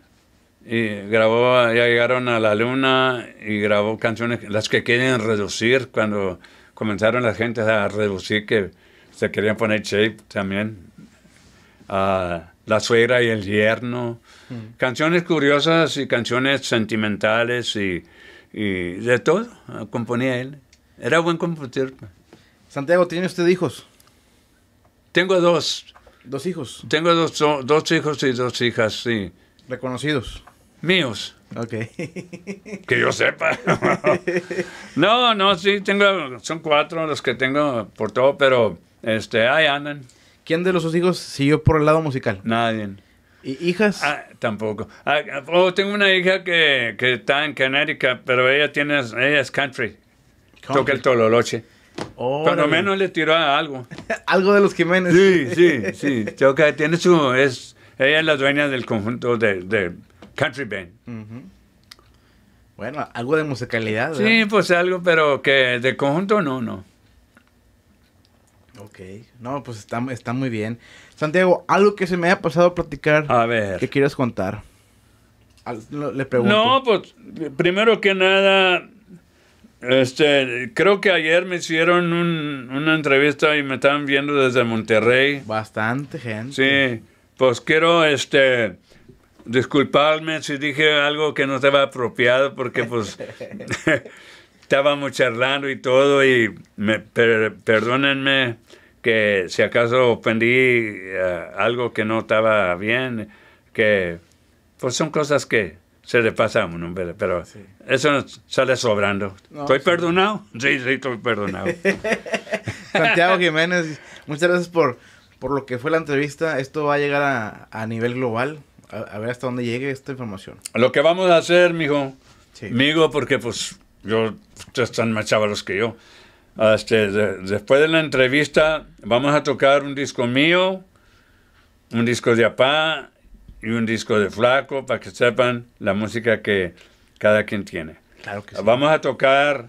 Y grabó, ya llegaron a la luna y grabó canciones, las que quieren reducir cuando comenzaron las gentes a reducir que se querían poner shape también. Ah, la suegra y el yerno. Mm. Canciones curiosas y canciones sentimentales y, de todo. Componía él. Era buen compositor. Santiago, ¿tiene usted hijos? Tengo dos. ¿Dos hijos? Tengo dos, dos hijos y dos hijas, sí.
¿Reconocidos? Míos. Ok.
Que yo sepa. no, no, sí, tengo, son cuatro los que tengo por todo, pero este, ahí andan. ¿Quién de los dos hijos siguió por el lado musical? Nadie. ¿Y hijas? Ah, tampoco. Ah, ah, oh, tengo una hija que, está en Connecticut, pero ella, tiene, ella es country. Toca el tololoche. Cuando menos le tiró a algo. algo de los Jiménez. Sí, sí, sí. tiene su... Es, ella es la dueña del conjunto de Country Band. Bueno,
algo de musicalidad. ¿verdad? Sí,
pues algo, pero que de conjunto no, no. Ok,
no, pues está, está muy bien. Santiago, algo que se me haya pasado a platicar. A ver. ¿Qué quieres contar? le pregunto. No,
pues primero que nada, este, creo que ayer me hicieron una entrevista y me estaban viendo desde Monterrey. Bastante gente. Sí, pues quiero, este, disculpadme si dije algo que no estaba apropiado porque pues estábamos charlando y todo y perdónenme que si acaso ofendí eh, algo que no estaba bien, que pues son cosas que se le pasa a uno, pero eso eso sale sobrando. ¿Estoy perdonado? Sí, sí, estoy perdonado.
Santiago Jiménez, muchas gracias por, por lo que fue la entrevista. Esto va a llegar a, a nivel global. A, ver hasta dónde llegue esta información.
Lo que vamos a hacer, mijo, sí. porque pues yo, ustedes están más chavalos que yo. Ah, este, después de la entrevista, vamos a tocar un disco mío, un disco de Apá y un disco de Flaco, para que sepan la música que cada quien tiene. Vamos a tocar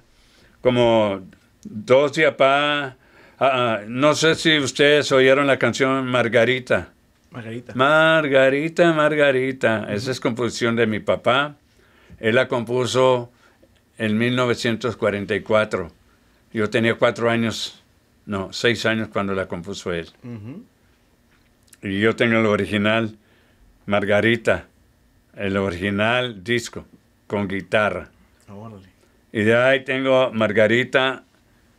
como dos de Apá. Ah, ah, no sé si ustedes oyeron la canción Margarita. Margarita. Margarita, Margarita. Esa es composición de mi papá. Él la compuso en 1944. Yo tenía cuatro años, no, seis años cuando la compuso él. Y yo tengo el original, Margarita, el original disco con guitarra. y de ahí tengo Margarita,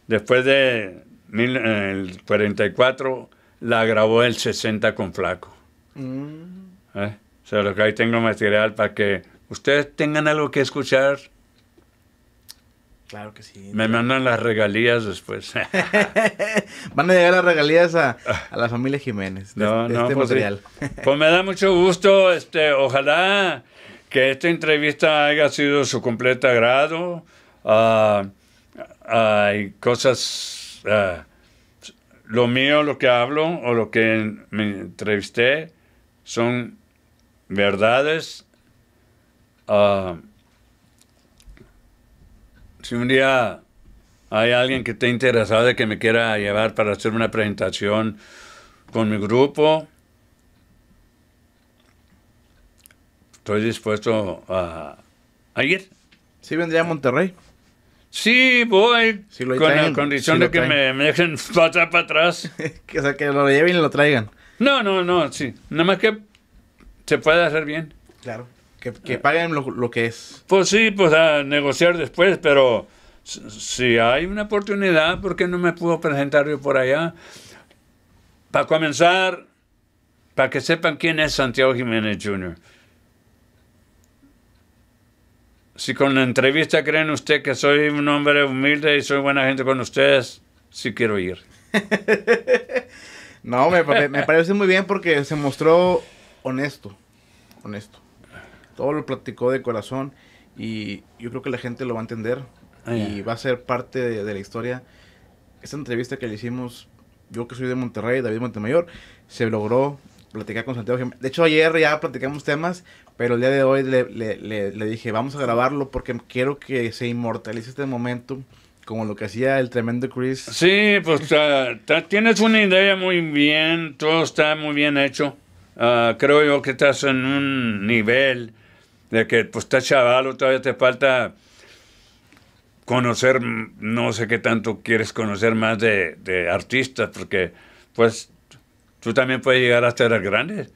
después de 1944, la grabó el 60 con Flaco. Mm. ¿Eh? O sea, lo que ahí tengo material para que ustedes tengan algo que escuchar.
Claro que sí. Me
mandan las regalías después.
Van a llegar las regalías a, la familia Jiménez de, no, este, no, este pues material.
Pues me da mucho gusto. Este, ojalá que esta entrevista haya sido su completo agrado. Ah, hay cosas. Ah, lo mío, lo que hablo o lo que me entrevisté son verdades. Ah, si un día hay alguien que esté interesado de que me quiera llevar para hacer una presentación con mi grupo, estoy dispuesto a, a ir. ¿Sí vendría a Monterrey? Sí, voy. con la condición de que me, dejen pasar para atrás. o sea, que lo lleven y lo traigan. No, no, no, sí. Nada más que se pueda hacer bien. Claro. Que, paguen lo, lo, que es. Pues sí, pues a negociar después, pero si hay una oportunidad, ¿por qué no me puedo presentar yo por allá? Para comenzar, para que sepan quién es Santiago Jiménez Jr. Si con la entrevista creen usted que soy un hombre humilde y soy buena gente con ustedes, sí quiero ir. no,
me, parece muy bien porque se mostró honesto, honesto. Todo lo platicó de corazón y yo creo que la gente lo va a entender ah, y va a ser parte de, la historia. Esta entrevista que le hicimos, yo que soy de Monterrey, David Montemayor, se logró platicar con Santiago De hecho, ayer ya platicamos temas, pero el día de hoy le, dije, vamos a grabarlo porque quiero que se inmortalice este momento como lo que hacía el tremendo Chris.
Sí, pues tienes una idea muy bien, todo está muy bien hecho. Ah, creo yo que estás en un nivel de que pues estás chavalo, todavía te falta conocer, no sé qué tanto quieres conocer más de, artistas, porque pues tú también puedes llegar hasta las grandes.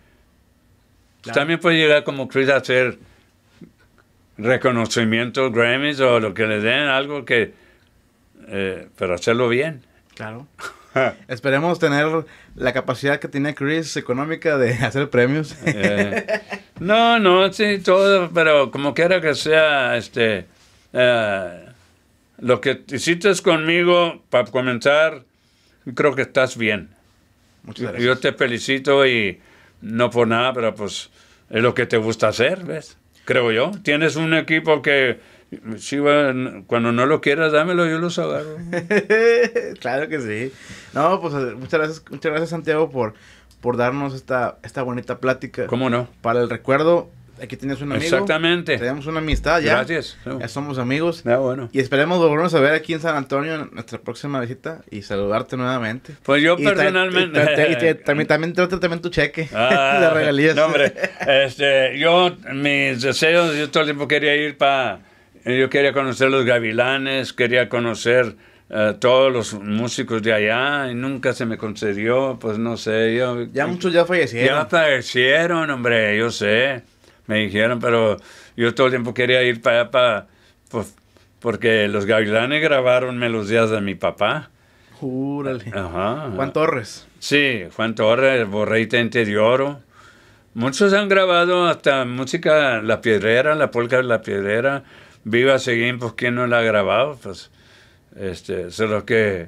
También puede llegar como Chris a hacer reconocimiento, Grammys o lo que le den, algo que... Eh, pero hacerlo bien. Claro.
Esperemos tener la capacidad que tiene Chris económica de hacer premios. Eh,
no, no, sí, todo, pero como quiera que sea, este, eh, lo que hiciste conmigo, para comenzar, creo que estás bien. Muchas gracias. Yo te felicito y no por nada, pero pues es lo que te gusta hacer, ¿ves? Creo yo. Tienes un equipo que si, cuando no lo quieras, dámelo, yo lo agarro.
claro que sí. No, pues muchas gracias, muchas gracias Santiago por, por darnos esta, esta bonita plática. ¿Cómo no? Para el recuerdo, aquí tienes un amigo. Exactamente. Tenemos una amistad ya. Gracias. Ya somos amigos. Ah, bueno. Y esperemos volvernos a ver aquí en San Antonio en nuestra próxima visita y saludarte
nuevamente. Pues yo personalmente. Y, también,
también también tu cheque. Ah, de regalías. No, hombre.
Este, yo, mis deseos, yo todo el tiempo quería ir para. Yo quería conocer los gavilanes, quería conocer. Eh, todos los músicos de allá y nunca se me concedió, pues no sé, yo... Ya muchos ya fallecieron. Ya fallecieron, hombre, yo sé me dijeron, pero yo todo el tiempo quería ir para allá, pues, porque los gavilanes grabaron melodías de mi papá.
Júrale.
Juan Torres. Sí, Juan Torres, Borrey Tente de Oro. Muchos han grabado hasta música La Piedrera, La Polca de La Piedrera. Viva Seguín, pues ¿quién no la ha grabado? Pues, este, solo que...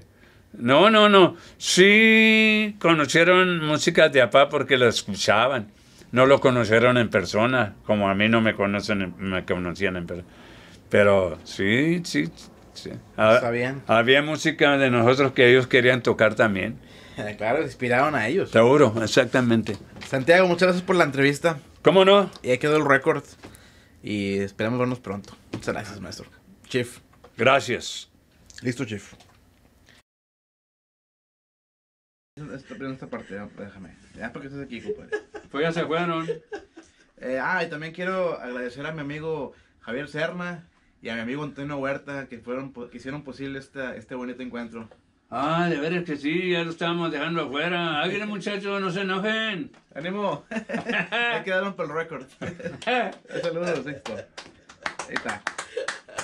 No, no, no. Sí conocieron música de apá porque la escuchaban no lo conocieron en persona, como a mí no me conocen, me conocían en persona. Pero sí, sí, sí. bien. Había música de nosotros que ellos querían tocar también.
Claro, inspiraron a ellos.
Seguro, exactamente.
Santiago, muchas gracias por la entrevista. ¿Cómo no? Y ahí quedó el récord. Y esperamos vernos pronto. Muchas gracias, maestro.
Chief. Gracias. Listo, Chief.
Esta, esta parte, déjame. Ya porque estás aquí, compadre. Pues ya se fueron. Eh, ah, y también quiero agradecer a mi amigo Javier Serna y a mi amigo Antonio Huerta que, fueron, hicieron posible este bonito encuentro. Ah, de veras que
sí, ya lo estábamos dejando afuera. Águila, muchachos, no se enojen. ¡Ánimo!
ya quedaron por
el récord. Saludos,
sexto. Ahí está.